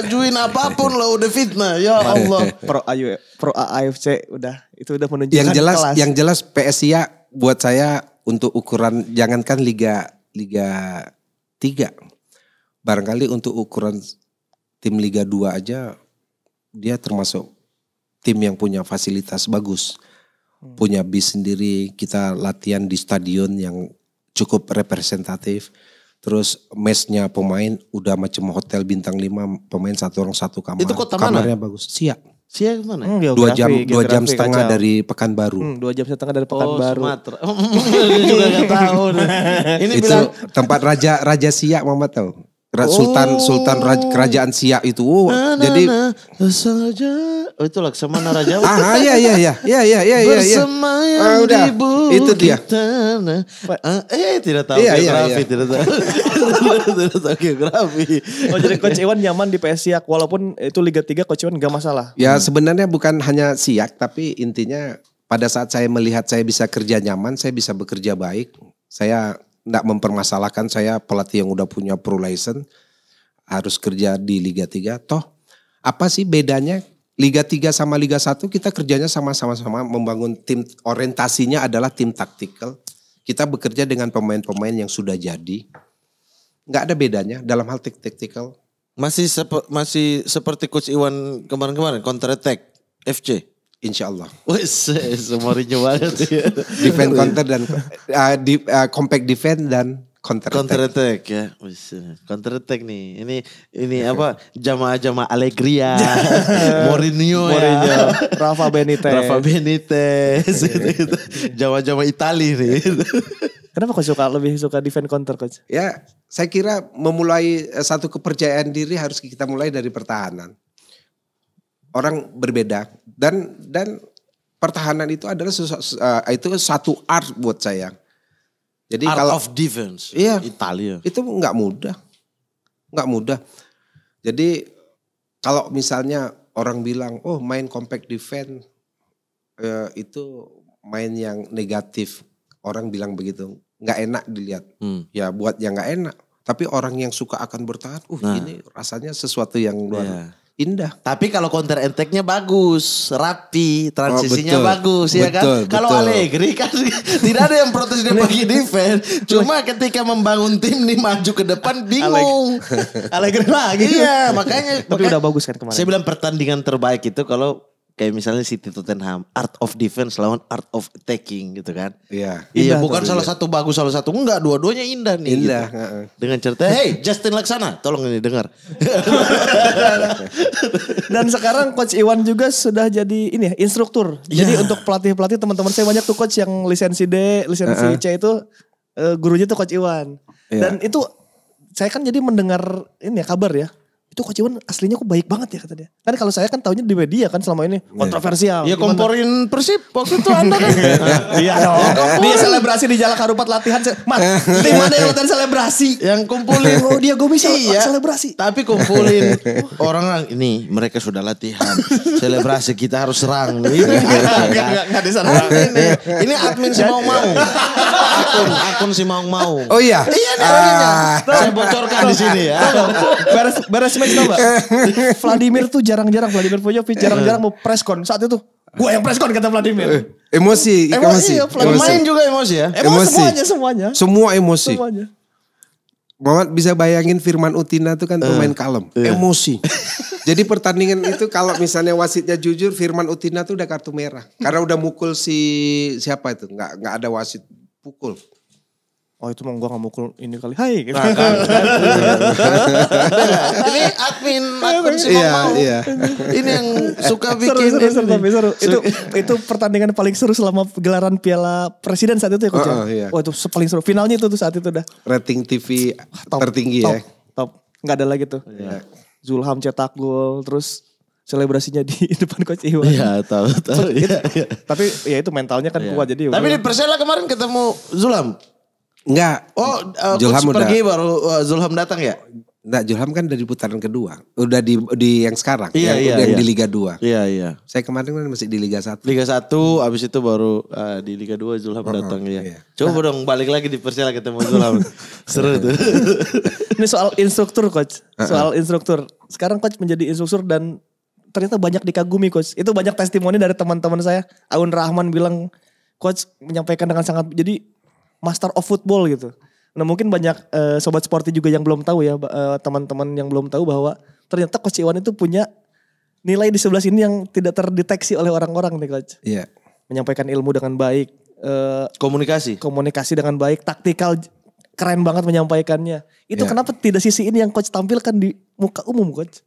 Speaker 3: ajuin apapun lo udah fitnah. Ya
Speaker 1: Allah.
Speaker 2: pro ayo, pro AFC udah itu udah menunjukkan yang jelas kelas. yang
Speaker 1: jelas PSIA buat saya untuk ukuran jangankan liga liga 3 barangkali untuk ukuran tim liga 2 aja dia termasuk tim yang punya fasilitas bagus, punya bis sendiri, kita latihan di stadion yang cukup representatif. Terus mesnya pemain udah macam hotel bintang 5, pemain satu orang satu kamar. Itu kota mana? Kamarnya bagus. Siak. Siak mana? Hmm, geografi, dua jam, geografi, dua jam setengah kacau. dari Pekanbaru. Hmm, dua jam setengah dari oh, Pekanbaru. Oh, Sumatera.
Speaker 2: juga gak tahu.
Speaker 4: Ini itu bilang,
Speaker 1: tempat raja raja Siak Mama tahu. Sultan oh. Sultan Raj, oh. kerajaan Siak itu. Oh, nah, nah, jadi
Speaker 3: nah,
Speaker 4: saja
Speaker 1: oh, itu Laksamana Raja. Ah, ah iya iya iya
Speaker 3: iya iya iya iya. iya. Bersama ya. ah, udah. itu dia. Tanah. Ah,
Speaker 2: eh tidak tahu iya, iya geografi, iya, iya. tidak tahu. tidak tahu geografi. Oh jadi Coach Iwan nyaman di PS Siak walaupun itu Liga 3 Coach Iwan enggak masalah.
Speaker 1: Ya hmm. sebenarnya bukan hanya Siak tapi intinya pada saat saya melihat saya bisa kerja nyaman, saya bisa bekerja baik, saya nggak mempermasalahkan saya pelatih yang udah punya pro license harus kerja di Liga 3 toh apa sih bedanya Liga 3 sama Liga 1 kita kerjanya sama-sama sama membangun tim orientasinya adalah tim taktikal kita bekerja dengan pemain-pemain yang sudah jadi nggak ada bedanya dalam hal taktikal masih
Speaker 3: sep masih seperti coach Iwan kemarin-kemarin counter attack FC Insya
Speaker 1: Allah. Wes, Mourinho banget. Ya ya. defend counter dan uh, di, uh, compact defend dan counter attack. Counter
Speaker 3: attack ya. Wis, counter attack nih. Ini ini apa? Jamaah-jamaah Alegria. Mourinho, Mourinho ya. Rafa Benitez.
Speaker 2: Rafa Benitez. Iya. Jamaah-jamaah Itali nih. Kenapa kau suka
Speaker 1: lebih suka defend counter coach? Ya, saya kira memulai eh, satu kepercayaan diri harus kita mulai dari pertahanan orang berbeda dan dan pertahanan itu adalah uh, itu satu art buat saya. Jadi art kalau of defense iya, Italia itu nggak mudah, nggak mudah. Jadi kalau misalnya orang bilang oh main compact defense uh, itu main yang negatif orang bilang begitu nggak enak dilihat hmm. ya buat yang nggak enak tapi orang yang suka akan bertahan uh nah. ini rasanya sesuatu yang luar yeah indah. Tapi kalau counter attack bagus, rapi,
Speaker 3: transisinya oh, bagus ya kan. Kalau Allegri kan tidak ada yang protes dia bagi defense. Cuma ketika membangun tim nih maju ke depan bingung.
Speaker 4: Allegri
Speaker 3: lagi. Iya, makanya tapi makanya, udah bagus kan kemarin. Saya bilang pertandingan terbaik itu kalau kayak misalnya City Tottenham art of defense lawan art of attacking gitu kan iya iya bukan salah iya. satu bagus salah satu
Speaker 2: enggak dua-duanya indah nih gitu. indah gitu.
Speaker 3: uh-uh. dengan cerita hey Justin Laksana tolong ini dengar
Speaker 2: dan sekarang coach Iwan juga sudah jadi ini ya instruktur iya. jadi untuk pelatih pelatih teman-teman saya banyak tuh coach yang lisensi D lisensi uh-uh. C itu uh, gurunya tuh coach Iwan yeah. dan itu saya kan jadi mendengar ini ya kabar ya itu Coach Iwan aslinya kok baik banget ya kata dia. Kan kalau saya kan taunya di media kan selama ini iya. kontroversial. Iya komporin Persib waktu itu Anda kan. Iya, iya. iya dong. Dia selebrasi di Jalan Karupat latihan. Mat, di mana yang latihan selebrasi? Yang kumpulin. Oh dia gue bisa iya, selebrasi. Tapi kumpulin
Speaker 3: oh. orang ini mereka sudah latihan. selebrasi kita harus serang.
Speaker 4: Enggak ada
Speaker 3: serang. Ini, ini admin si mau mau. Akun, akun si mau mau. Oh
Speaker 2: iya. Iya nih. Ah. Saya bocorkan di sini ya. Beres, beres Jovic tau gak? Vladimir tuh jarang-jarang Vladimir Pujovic jarang-jarang eh. mau preskon. saat itu. Gue yang
Speaker 1: preskon kata Vladimir. Eh, emosi, emosi. Ya, emosi. Pemain juga emosi ya. Emosi, semuanya semuanya. Semua emosi. Semuanya. bisa bayangin Firman Utina tuh kan uh, kalem, iya. emosi. Jadi pertandingan itu kalau misalnya wasitnya jujur, Firman Utina tuh udah kartu merah karena udah mukul si siapa itu, nggak nggak ada wasit pukul oh itu mau gue gak mukul ini kali hai gitu. Nah, kan, ini
Speaker 2: admin akun iya, si iya, mau iya. ini yang suka bikin seru, seru, seru, seru, seru. itu itu pertandingan paling seru selama gelaran piala presiden saat itu ya coach ya? Oh, oh iya. Oh itu paling seru finalnya itu tuh saat itu dah
Speaker 1: rating TV ah, top, tertinggi top, ya
Speaker 2: top nggak ada lagi tuh yeah. Zulham cetak gol terus selebrasinya di depan coach Iwan. Iya
Speaker 1: tahu tahu. So, iya, iya, Tapi ya itu mentalnya kan iya.
Speaker 2: kuat jadi. Tapi di Persela kemarin ketemu Zulham.
Speaker 1: Enggak. Oh, uh, Zulham udah. pergi baru uh, Zulham datang ya? Enggak, Zulham kan dari putaran kedua. Udah di di yang sekarang, iya, yang, iya, yang iya. di Liga 2. Iya, iya. Saya kemarin kan masih di Liga 1.
Speaker 3: Liga 1 habis itu baru uh, di Liga 2 Zulham oh, oh datang oh, ya. Coba nah. dong balik lagi di Persela
Speaker 2: ketemu Zulham. Seru tuh. Ini soal instruktur coach. Soal instruktur. Sekarang coach menjadi instruktur dan ternyata banyak dikagumi coach. Itu banyak testimoni dari teman-teman saya. Aun Rahman bilang coach menyampaikan dengan sangat jadi master of football gitu. Nah mungkin banyak uh, sobat sporty juga yang belum tahu ya uh, teman-teman yang belum tahu bahwa ternyata Coach Iwan itu punya nilai di sebelah sini yang tidak terdeteksi oleh orang-orang nih Coach. Iya. Yeah. Menyampaikan ilmu dengan baik. Uh, komunikasi. Komunikasi dengan baik, taktikal
Speaker 1: keren banget menyampaikannya. Itu yeah. kenapa
Speaker 2: tidak sisi ini yang Coach tampilkan di muka umum
Speaker 1: Coach?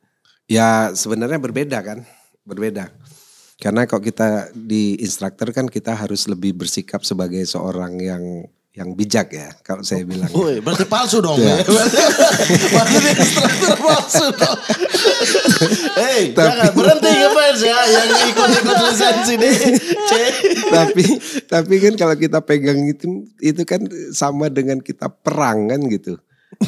Speaker 1: Ya sebenarnya berbeda kan, berbeda. Karena kalau kita di instruktur kan kita harus lebih bersikap sebagai seorang yang yang bijak ya kalau saya oh, bilang.
Speaker 3: Woi, berarti palsu dong. Ya. berarti
Speaker 4: instruktur palsu dong.
Speaker 1: Hei, jangan
Speaker 4: berhenti ngefans ya, ya yang ikut-ikut lisensi nih.
Speaker 1: tapi tapi kan kalau kita pegang itu itu kan sama dengan kita perang kan gitu.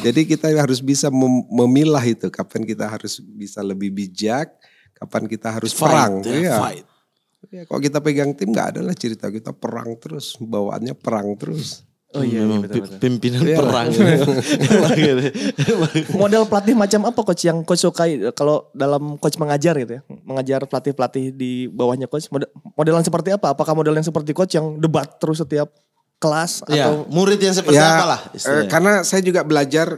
Speaker 1: Jadi kita harus bisa mem memilah itu kapan kita harus bisa lebih bijak, kapan kita harus fight, perang. Ya, ya. Fight. Ya, kalau kita pegang tim nggak adalah cerita kita perang terus, bawaannya perang terus. Oh iya, iya memang iya betul, pimpinan betul. Iya. perang. Model pelatih macam apa coach yang coach suka
Speaker 2: eh, kalau dalam coach mengajar gitu ya, mengajar pelatih-pelatih di bawahnya coach. Model, modelan seperti apa? Apakah model yang seperti coach yang debat terus setiap kelas ya, murid yang seperti ya, apa lah? E, karena
Speaker 1: saya juga belajar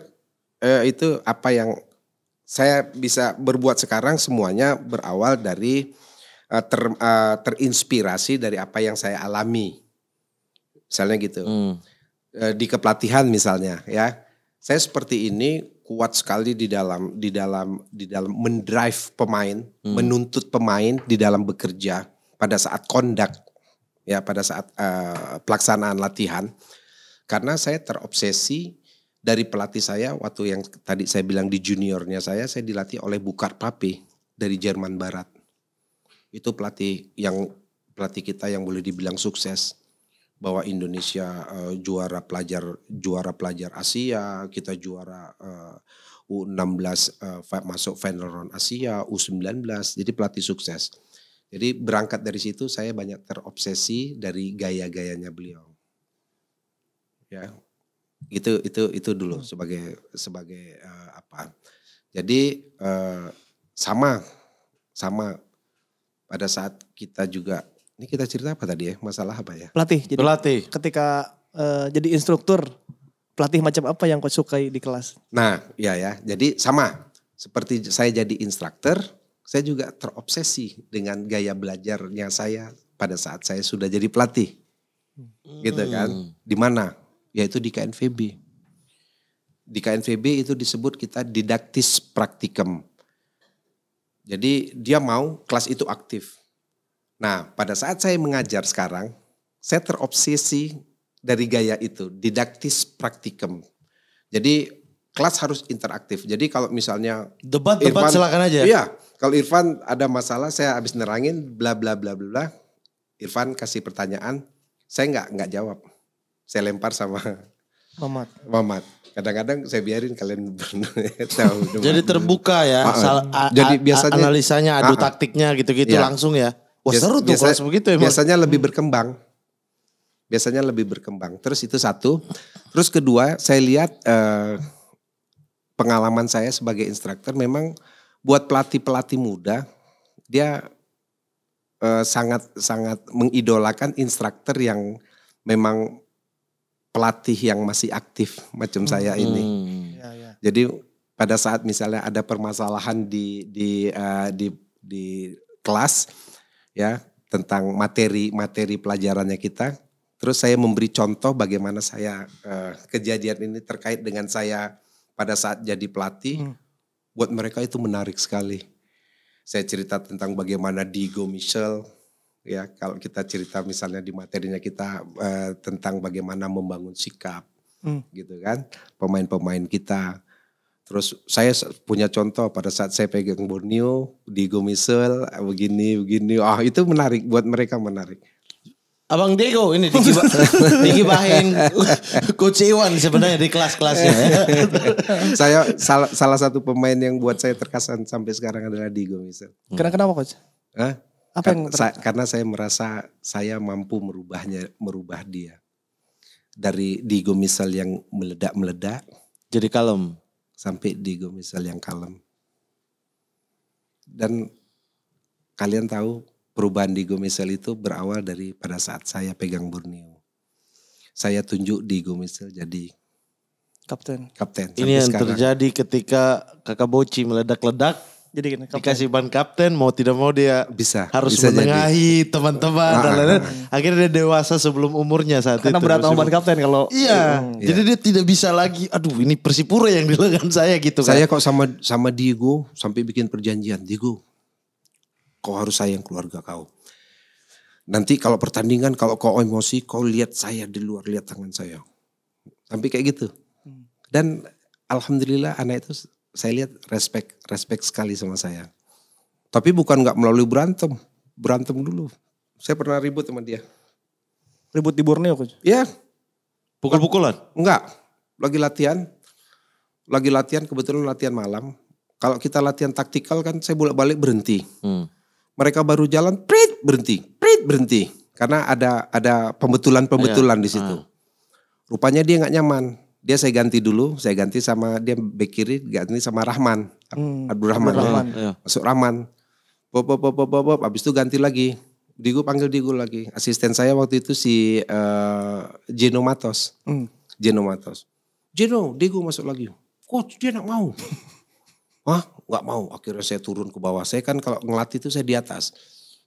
Speaker 1: e, itu apa yang saya bisa berbuat sekarang semuanya berawal dari e, ter, e, terinspirasi dari apa yang saya alami. Misalnya gitu. Hmm Eh, di kepelatihan misalnya ya saya seperti ini kuat sekali di dalam di dalam di dalam mendrive pemain, hmm. menuntut pemain di dalam bekerja pada saat kondak ya pada saat uh, pelaksanaan latihan. Karena saya terobsesi dari pelatih saya waktu yang tadi saya bilang di juniornya saya saya dilatih oleh Bukar Papi dari Jerman Barat. Itu pelatih yang pelatih kita yang boleh dibilang sukses bahwa Indonesia uh, juara pelajar juara pelajar Asia, kita juara uh, U16 uh, masuk final round Asia, U19. Jadi pelatih sukses. Jadi berangkat dari situ saya banyak terobsesi dari gaya-gayanya beliau. Ya. Itu itu itu dulu hmm. sebagai sebagai uh, apa? Jadi uh, sama sama pada saat kita juga ini kita cerita apa tadi ya? Masalah apa ya? Pelatih. Jadi pelatih.
Speaker 2: Ketika uh, jadi instruktur, pelatih macam apa yang kau sukai di kelas?
Speaker 1: Nah, ya ya. Jadi sama seperti saya jadi instruktur, saya juga terobsesi dengan gaya belajarnya saya pada saat saya sudah jadi pelatih. Gitu hmm. Gitu kan? Di mana? Yaitu di KNVB. Di KNVB itu disebut kita didaktis praktikum. Jadi dia mau kelas itu aktif. Nah, pada saat saya mengajar sekarang, saya terobsesi dari gaya itu, didaktis praktikum. Jadi kelas harus interaktif. Jadi kalau misalnya debat Irfan, debat silakan aja. Iya, kalau Irfan ada masalah, saya habis nerangin bla bla bla bla bla. Irfan kasih pertanyaan, saya nggak nggak jawab. Saya lempar sama Mamat. Mamat. Kadang-kadang saya biarin kalian tahu. Jadi
Speaker 3: terbuka ya. Uh -uh. Jadi biasanya analisanya adu uh -uh. taktiknya
Speaker 1: gitu-gitu yeah. langsung ya. Wah seru tuh biasanya, begitu ya, biasanya lebih hmm. berkembang. Biasanya lebih berkembang. Terus itu satu. Terus kedua, saya lihat eh, pengalaman saya sebagai instruktur memang buat pelatih-pelatih muda dia eh, sangat sangat mengidolakan instruktur yang memang pelatih yang masih aktif macam saya hmm. ini. Ya, ya. Jadi pada saat misalnya ada permasalahan di di uh, di di kelas ya tentang materi-materi pelajarannya kita. Terus saya memberi contoh bagaimana saya eh, kejadian ini terkait dengan saya pada saat jadi pelatih. Hmm. Buat mereka itu menarik sekali. Saya cerita tentang bagaimana Diego Michel ya kalau kita cerita misalnya di materinya kita eh, tentang bagaimana membangun sikap hmm. gitu kan pemain-pemain kita Terus saya punya contoh pada saat saya pegang Borneo di Gomisel begini begini. Ah oh, itu menarik buat mereka menarik.
Speaker 3: Abang Diego ini dikibahin
Speaker 1: Coach Iwan sebenarnya di kelas-kelasnya. saya salah, salah satu pemain yang buat saya terkesan sampai sekarang adalah Diego misal. Hmm. Karena kenapa coach? Hah? Apa yang yang sa karena saya merasa saya mampu merubahnya merubah dia dari Diego misal yang meledak-meledak jadi kalem sampai di gomisal yang kalem. Dan kalian tahu perubahan di gomisal itu berawal dari pada saat saya pegang Borneo. Saya tunjuk di gomisal jadi kapten. Kapten. Ini yang sekarang. terjadi
Speaker 3: ketika kakak Boci meledak-ledak jadi gini, kapten. dikasih ban kapten mau tidak mau dia bisa harus bisa menengahi teman-teman dan ah, ah, lain-lain ah, akhirnya dia dewasa sebelum umurnya saat karena itu karena berat ban kapten kalau iya, hmm, iya. jadi iya. dia tidak bisa lagi aduh ini persipura yang di lengan saya gitu kan saya
Speaker 1: kok sama sama Diego sampai bikin perjanjian Diego kau harus sayang keluarga kau nanti kalau pertandingan kalau kau emosi kau lihat saya di luar lihat tangan saya sampai kayak gitu hmm. dan alhamdulillah anak itu saya lihat respect respect sekali sama saya. Tapi bukan nggak melalui berantem, berantem dulu. Saya pernah ribut sama dia. Ribut di Borneo kan Iya. Pukul-pukulan? Enggak. Lagi latihan. Lagi latihan kebetulan latihan malam. Kalau kita latihan taktikal kan saya bolak-balik berhenti. Hmm. Mereka baru jalan, prit berhenti, prit berhenti. Karena ada ada pembetulan-pembetulan iya. di situ. Hmm. Rupanya dia nggak nyaman dia saya ganti dulu, saya ganti sama dia back kiri ganti sama Rahman, hmm. Abdul Rahman, Abdul Rahman. Ya. masuk Rahman, pop pop pop pop pop, abis itu ganti lagi, Digu panggil Digu lagi, asisten saya waktu itu si uh, eh, Genomatos, hmm. Geno Matos, Geno, Digu masuk lagi, coach dia nak mau, Hah? nggak mau, akhirnya saya turun ke bawah, saya kan kalau ngelatih itu saya di atas,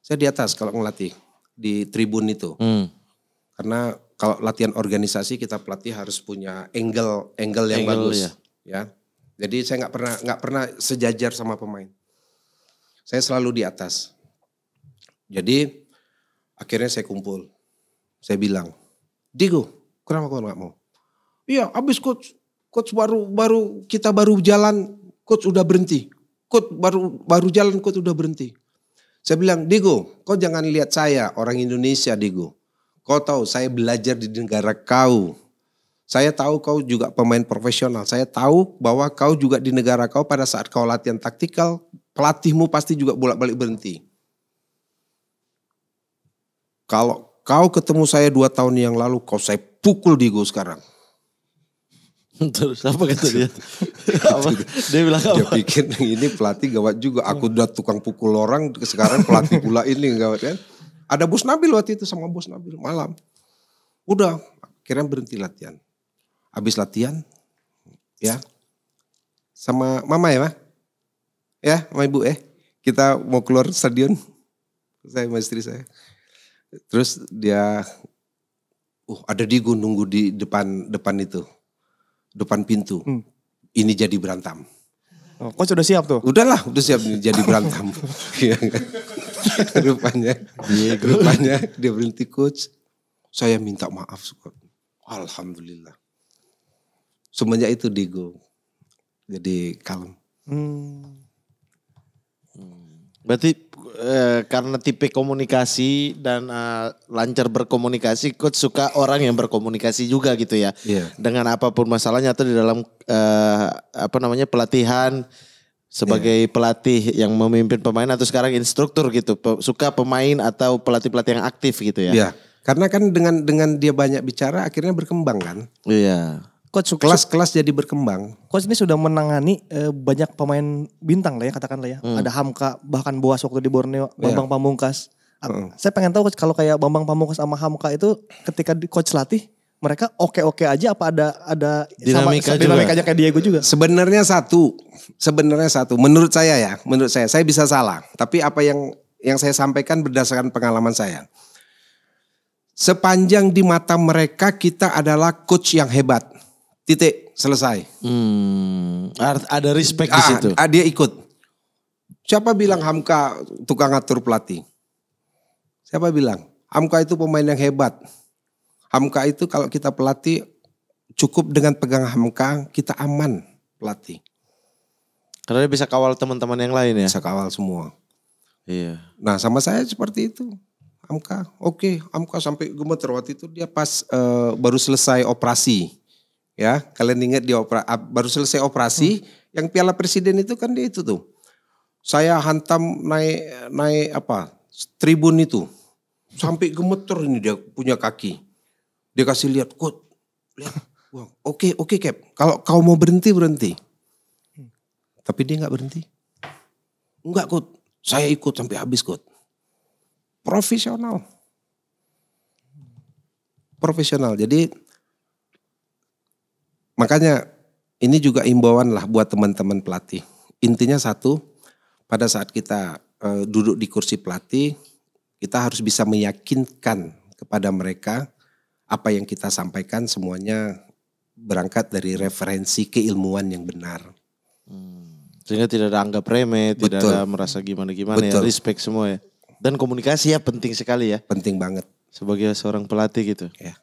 Speaker 1: saya di atas kalau ngelatih di tribun itu, hmm. karena kalau latihan organisasi kita pelatih harus punya angle angle yang angle, bagus ya. ya. Jadi saya nggak pernah nggak pernah sejajar sama pemain. Saya selalu di atas. Jadi akhirnya saya kumpul. Saya bilang, Digo, kenapa kau nggak mau? Iya, abis coach, coach baru baru kita baru jalan, coach udah berhenti. Coach baru baru jalan, coach udah berhenti. Saya bilang, Digo, kau jangan lihat saya orang Indonesia, Digo. Kau tahu saya belajar di negara kau. Saya tahu kau juga pemain profesional. Saya tahu bahwa kau juga di negara kau pada saat kau latihan taktikal, pelatihmu pasti juga bolak-balik berhenti. Kalau kau ketemu saya dua tahun yang lalu, kau saya pukul di gue sekarang. Terus apa kata dia? apa? Dia bilang apa? Dia pikir ini pelatih gawat juga. Aku udah tukang pukul orang, sekarang pelatih pula ini gawat kan. Ada Bos Nabil waktu itu sama Bos Nabil malam. Udah akhirnya berhenti latihan. Habis latihan ya sama mama ya ma? Ya sama ibu eh. Kita mau keluar stadion. Saya sama istri saya. Terus dia uh ada gunung nunggu di depan depan itu. Depan pintu. Hmm. Ini jadi berantam Oh, coach udah siap tuh? Udahlah, udah siap jadi berantem. Iya kan? rupanya, iya, rupanya dia berhenti coach. Saya minta maaf. Alhamdulillah. Semuanya itu Digo jadi kalem.
Speaker 4: Hmm.
Speaker 3: Berarti eh, karena tipe komunikasi dan eh, lancar berkomunikasi, coach suka orang yang berkomunikasi juga gitu ya. Yeah. Dengan apapun masalahnya atau di dalam eh, apa namanya pelatihan sebagai yeah. pelatih yang memimpin pemain atau sekarang instruktur gitu, pe suka pemain atau pelatih-pelatih yang aktif gitu ya. Iya. Yeah.
Speaker 1: Karena kan dengan dengan dia banyak bicara akhirnya berkembang kan.
Speaker 3: Iya. Yeah
Speaker 1: coach kelas-kelas jadi berkembang. Coach ini sudah menangani e, banyak pemain bintang lah ya
Speaker 2: katakanlah ya. Hmm. Ada Hamka bahkan Boas waktu di Borneo, iya. Bambang yeah. Pamungkas. Hmm. Saya pengen tahu coach kalau kayak Bambang Pamungkas sama Hamka itu ketika di coach latih mereka oke-oke aja apa ada ada dinamika sama, dinamika aja
Speaker 1: kayak Diego juga. Sebenarnya satu, sebenarnya satu. Menurut saya ya, menurut saya saya bisa salah, tapi apa yang yang saya sampaikan berdasarkan pengalaman saya. Sepanjang di mata mereka kita adalah coach yang hebat titik selesai. Hmm, ada respect ah, di situ. Ah, dia ikut. Siapa bilang Hamka tukang atur pelatih? Siapa bilang? Hamka itu pemain yang hebat. Hamka itu kalau kita pelatih cukup dengan pegang Hamka kita aman pelatih. Karena dia bisa kawal teman-teman yang lain ya. Bisa kawal semua. Iya. Nah sama saya seperti itu. Amka, oke, okay, Amka sampai gemeter waktu itu dia pas uh, baru selesai operasi ya kalian ingat di opera, baru selesai operasi hmm. yang Piala Presiden itu kan dia itu tuh saya hantam naik naik apa tribun itu sampai gemeter ini dia punya kaki dia kasih lihat kok, lihat oke oke okay, cap kalau kau mau berhenti berhenti tapi dia nggak berhenti enggak kok. saya ikut sampai habis kok. profesional profesional jadi Makanya ini juga imbauan lah buat teman-teman pelatih. Intinya satu, pada saat kita e, duduk di kursi pelatih, kita harus bisa meyakinkan kepada mereka apa yang kita sampaikan semuanya berangkat dari referensi keilmuan yang benar.
Speaker 3: Hmm. Sehingga tidak ada anggap remeh, tidak ada merasa gimana-gimana ya, respect semua ya. Dan komunikasi ya penting sekali ya. Penting banget. Sebagai seorang pelatih gitu. Ya.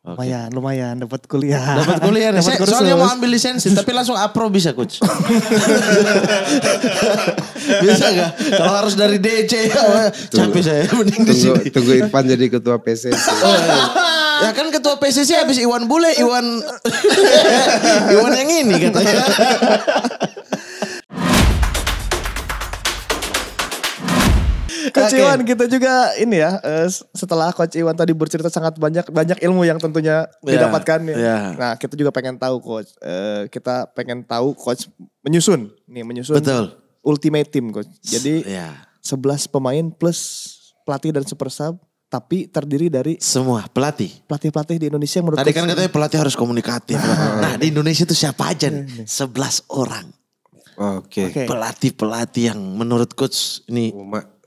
Speaker 3: Okay. Lumayan,
Speaker 2: lumayan dapat kuliah. Dapat kuliah.
Speaker 3: Dapat kursus. Soalnya mau ambil lisensi tapi langsung apro bisa coach. bisa gak? Kalau harus dari DC e ya
Speaker 1: capek saya mending di sini. Tunggu Irfan jadi ketua PC. oh,
Speaker 3: ya. kan ketua PSSI habis Iwan Bule, Iwan Iwan yang ini
Speaker 4: katanya.
Speaker 2: Coach okay. Iwan kita juga ini ya eh, setelah Coach Iwan tadi bercerita sangat banyak banyak ilmu yang tentunya yeah. didapatkan ya. Yeah. Nah kita juga pengen tahu Coach, eh, kita pengen tahu Coach menyusun nih menyusun Betul. ultimate team Coach. Jadi yeah. Ya. 11 pemain plus pelatih dan super sub tapi terdiri dari semua pelatih. Pelatih-pelatih di Indonesia menurut Tadi kan katanya
Speaker 3: pelatih harus komunikatif. nah, nah
Speaker 2: di Indonesia itu siapa aja nih?
Speaker 3: 11 orang. Oke. Okay. Pelatih-pelatih yang menurut coach ini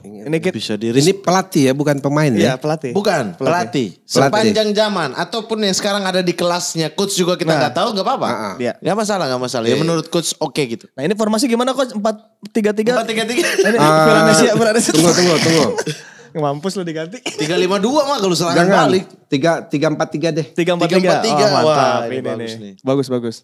Speaker 3: ini ini bisa di Ini pelatih ya, bukan pemain ya? ya pelatih. Bukan, pelatih. pelatih. Sepanjang zaman ataupun yang sekarang ada di kelasnya coach juga kita nah. nggak nah.
Speaker 2: tahu nggak apa-apa. Nah, ah. ya. Gak masalah, nggak masalah. Ya iya, iya. menurut coach oke okay gitu. Nah, ini formasi gimana coach? 4 tiga tiga. 4 tiga tiga. Ah,
Speaker 1: tunggu, tunggu, tunggu.
Speaker 2: Mampus lo diganti. 352
Speaker 1: mah kalau serangan Jangan. balik. Tiga tiga empat tiga deh. Tiga empat tiga. Oh, mantap. Wah, ini, ini
Speaker 2: bagus
Speaker 3: nih. Bagus, bagus.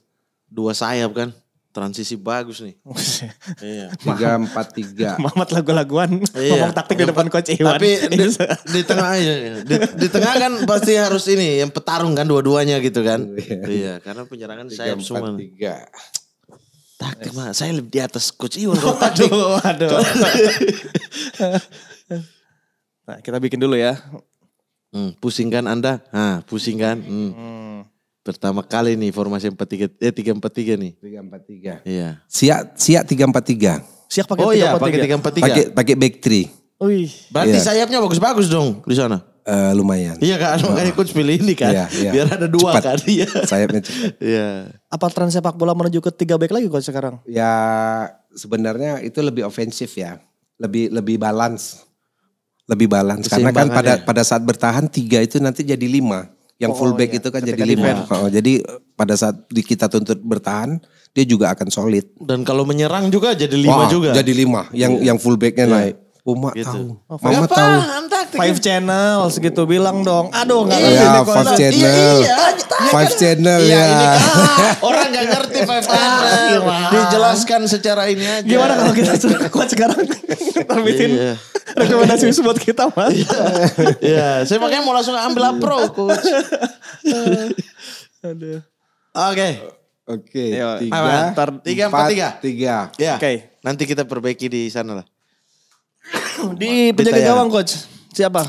Speaker 3: Dua sayap kan. Transisi bagus nih.
Speaker 2: iya. Tiga
Speaker 3: empat tiga.
Speaker 2: Mamat lagu-laguan iya. ngomong taktik di depan coach Iwan. Tapi
Speaker 3: di, iya. di tengah iya, iya. di, di tengah kan pasti harus ini yang petarung kan dua-duanya gitu kan. iya, karena penyerangan saya semua.
Speaker 2: Tiga. Taktik mah saya lebih di atas coach Iwan Waduh, taktik. waduh. nah, kita bikin dulu ya.
Speaker 3: Hmm, pusing Anda? Nah, pusingkan Hmm. hmm pertama kali nih
Speaker 1: formasi empat tiga eh tiga empat tiga nih
Speaker 3: tiga empat tiga
Speaker 1: iya siak siak tiga empat tiga siak pakai oh, iya, pakai tiga empat tiga pakai pakai back three
Speaker 3: Ui. berarti iya. sayapnya bagus bagus dong
Speaker 1: di sana uh, lumayan iya kan oh. makanya coach pilih ini kan iya, iya. biar ada dua cepat. kan iya sayapnya iya
Speaker 2: apa tren sepak bola menuju ke tiga back lagi coach sekarang
Speaker 1: ya sebenarnya itu lebih ofensif ya lebih lebih balance lebih balance karena kan pada ya. pada saat bertahan tiga itu nanti jadi lima yang oh, fullback iya. itu kan jadi lima. Oh, jadi pada saat di kita tuntut bertahan, dia juga akan solid.
Speaker 3: Dan kalau menyerang juga jadi lima Wah, juga. Jadi lima, yang
Speaker 1: yeah. yang fullbacknya yeah. naik. Uma gitu. tahu, oh, Mama apa? tahu.
Speaker 2: Gitu. Five channel segitu bilang dong. Aduh nggak iya, ngerti. Iya, iya, iya, five channel. Iya,
Speaker 1: five channel ya.
Speaker 2: orang
Speaker 3: nggak ngerti five channel.
Speaker 2: Dijelaskan
Speaker 3: secara ini aja. Gimana kalau kita
Speaker 2: sudah kuat sekarang? Terbitin. Iya rekomendasi buat kita mas. Iya. iya, saya makanya mau langsung ambil apro coach. Oke.
Speaker 3: Oke, tiga, tiga, tiga, empat, tiga. tiga. Ya. Oke. Okay. Nanti kita perbaiki di sana lah.
Speaker 2: di
Speaker 1: penjaga gawang coach, siapa?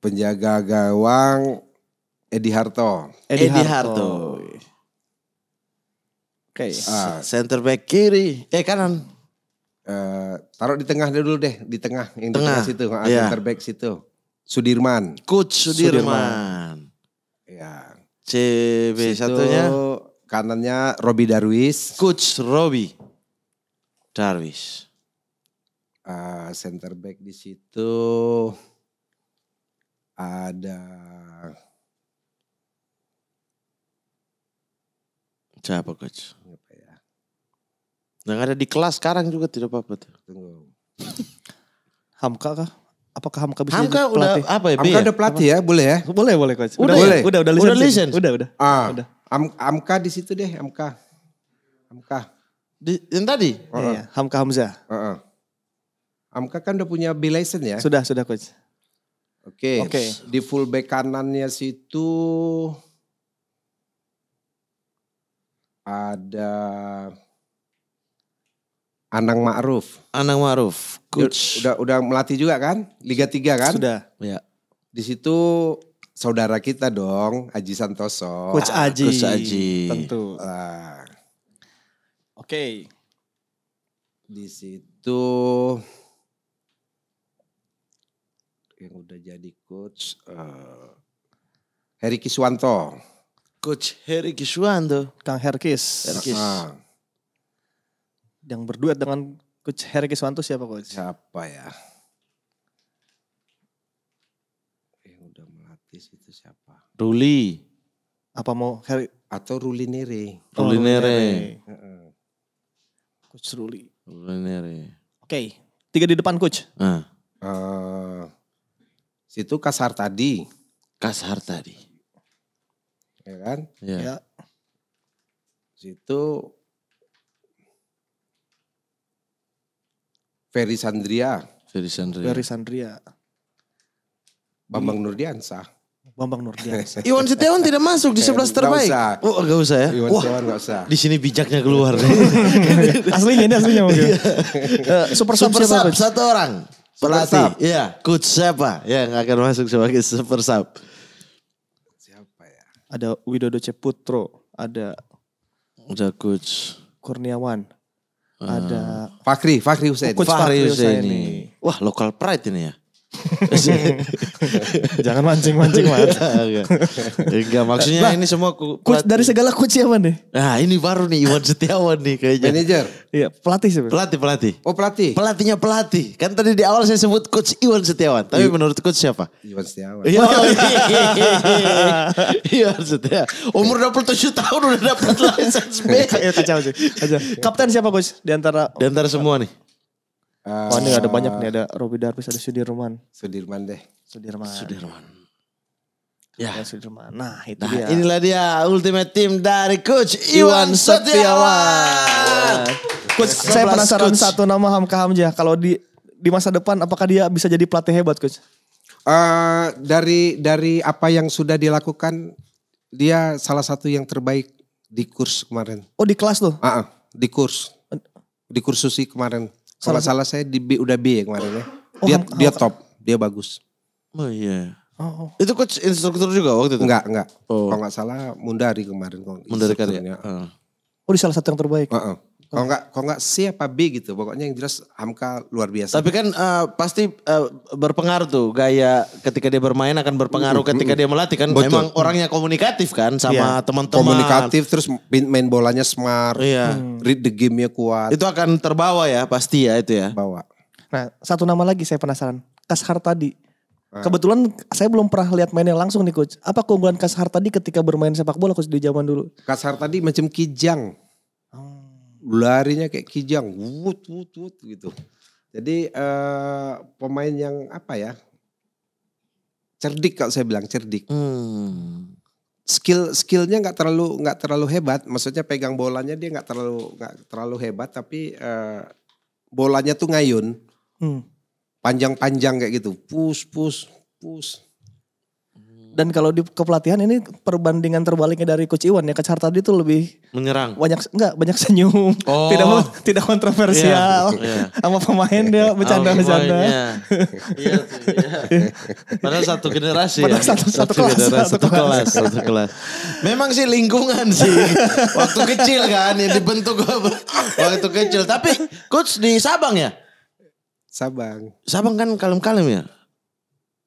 Speaker 1: Penjaga gawang Edi Harto. Edi, Harto. Harto. Oke. Okay. Uh, center back kiri, eh kanan. Uh, taruh di tengah dulu deh, di tengah yang tengah. di tengah situ, yeah. Iya. center back situ. Sudirman. Coach Sudirman. Sudirman. Ya. CB satunya kanannya Robi Darwis. Coach Robi Darwis. Uh, center back di situ ada
Speaker 3: siapa coach? Yang ada di kelas sekarang juga tidak
Speaker 2: apa-apa tuh. Hamka kah? Apakah Hamka bisa Hamka jadi pelatih? udah apa ya? Hamka ya? udah pelatih ya, boleh ya? Boleh, boleh coach. Udah, udah ya? boleh. Ya? Udah, udah license. Udah, listen. udah, udah. Ah,
Speaker 1: udah. Am, Amka di situ deh, Hamka. Hamka. Di, yang tadi? Uh iya, -huh. Iya, Hamka Hamzah. Uh -huh. Amka kan udah punya B license ya? Sudah, sudah coach. Oke. Okay. Oke. Okay. Di back kanannya situ ada Anang Ma'ruf. Anang Ma'ruf, coach. Udah udah melatih juga kan? Liga 3 kan? Sudah, ya. Di situ saudara kita dong, Aji Santoso. Coach ah, Aji. Coach Aji. Tentu. Uh, Oke. Okay. Di situ yang udah jadi coach uh, Heri Kiswanto.
Speaker 2: Coach Heri Kiswanto, Kang Herkis. Herkis. Uh, yang berduet dengan Coach Heri Kiswanto siapa Coach? Siapa
Speaker 1: ya? Yang udah melatih itu siapa? Ruli. Apa mau Heri? Atau Ruli Nere. Oh, Ruli Nere. Nere. Coach Ruli. Ruli Nere. Oke, okay. tiga di depan Coach. Nah. Uh, situ Kasar tadi. Kasar tadi. Ya kan? Iya. Ya. Situ Ferry Sandria. Ferry Sandria. Ferry Sandria. Bambang Nurdiansah. Bambang Nurdiansah. Iwan Setiawan
Speaker 3: tidak masuk di eh, sebelas terbaik. Gak usah. Oh gak usah ya? Iwan Wah, Setiawan gak usah. Di sini bijaknya keluar.
Speaker 4: aslinya ini aslinya mungkin. Super, iya. eh, Super sub
Speaker 3: satu orang. Pelatih. Iya. Coach siapa yang akan masuk
Speaker 2: sebagai Super Sub? Siapa ya? Ada Widodo Ceputro. Ada. Ada Coach. Kurniawan ada Fakri, Fakri Hussein. Oh, coach Fakri Hussein ini.
Speaker 3: Wah, lokal pride ini ya. Jangan
Speaker 2: mancing-mancing mata. Iya.
Speaker 3: Enggak, maksudnya nah,
Speaker 2: ini semua ku, dari segala coach siapa nih?
Speaker 3: Nah, ini baru nih Iwan Setiawan nih kayaknya. Manajer. Iya, pelatih sih. Pelatih, pelatih. Oh, pelatih. Pelatihnya pelatih. Kan tadi di awal saya sebut coach Iwan Setiawan, tapi I iya. menurut coach siapa?
Speaker 4: Iwan
Speaker 1: Setiawan. Iya.
Speaker 2: Iwan Setiawan. Umur 27 tahun udah dapat license B. Iya, kacau sih. Kapten siapa coach di antara Di antara semua nih? Uh, eh, Wah, oh, ini ada banyak nih, ada Robi Darwis, ada Sudirman. Sudirman deh. Sudirman. Sudirman. Ya. Sudirman. Nah, itu nah, dia.
Speaker 3: Inilah dia ultimate team dari
Speaker 2: coach Iwan, Setiawan. Iya. Coach, saya penasaran coach. satu nama Hamka
Speaker 1: Hamzah. Kalau di di masa depan apakah dia bisa jadi pelatih hebat, coach? Uh, dari dari apa yang sudah dilakukan, dia salah satu yang terbaik di kurs kemarin. Oh, di kelas tuh? Uh -uh, di kurs. Di kursusi kemarin. Salah-salah saya di B, udah B ya kemarin ya. Oh, dia oh, dia oh. top, dia bagus. Oh iya. Oh, oh. Itu coach instruktur juga waktu itu? Enggak, enggak. Oh. Kalau enggak salah Mundari kemarin. Mundari kan ya. Uh.
Speaker 2: Oh di salah satu yang terbaik? Uh -uh.
Speaker 1: Kalau nggak kalau nggak C apa B gitu, pokoknya yang jelas Hamka luar biasa. Tapi kan uh, pasti uh, berpengaruh tuh gaya ketika dia bermain
Speaker 3: akan berpengaruh ketika dia melatih kan. Betul. Memang orangnya komunikatif kan sama yeah. teman-teman. Komunikatif
Speaker 1: terus main bolanya smart, yeah. Mm. read the game-nya kuat. Itu akan terbawa ya pasti ya itu ya. Bawa.
Speaker 2: Nah satu nama lagi saya penasaran, Kashar tadi. Ah. Kebetulan saya belum pernah lihat mainnya langsung nih coach. Apa keunggulan Kashar tadi ketika bermain sepak bola coach di zaman dulu?
Speaker 1: Kashar tadi macam kijang larinya kayak kijang, wut wut wut gitu. Jadi uh, pemain yang apa ya? Cerdik kalau saya bilang cerdik. Hmm. Skill skillnya nggak terlalu nggak terlalu hebat. Maksudnya pegang bolanya dia nggak terlalu nggak terlalu hebat, tapi uh, bolanya tuh ngayun. panjang hmm. Panjang-panjang kayak gitu. Push push push
Speaker 2: dan kalau di kepelatihan ini perbandingan terbaliknya dari Coach Iwan ya, Coach tadi itu lebih menyerang. Banyak enggak banyak senyum. Oh. Tidak tidak kontroversial. Yeah, iya. Sama pemain dia bercanda-bercanda. Iya. iya,
Speaker 3: Padahal satu generasi ya. Padahal ya. Satu, satu, satu kelas, generasi, satu, satu kelas, satu kelas. Memang sih lingkungan sih. waktu kecil kan yang dibentuk waktu kecil. Tapi coach di Sabang
Speaker 1: ya? Sabang.
Speaker 3: Sabang kan kalem-kalem ya?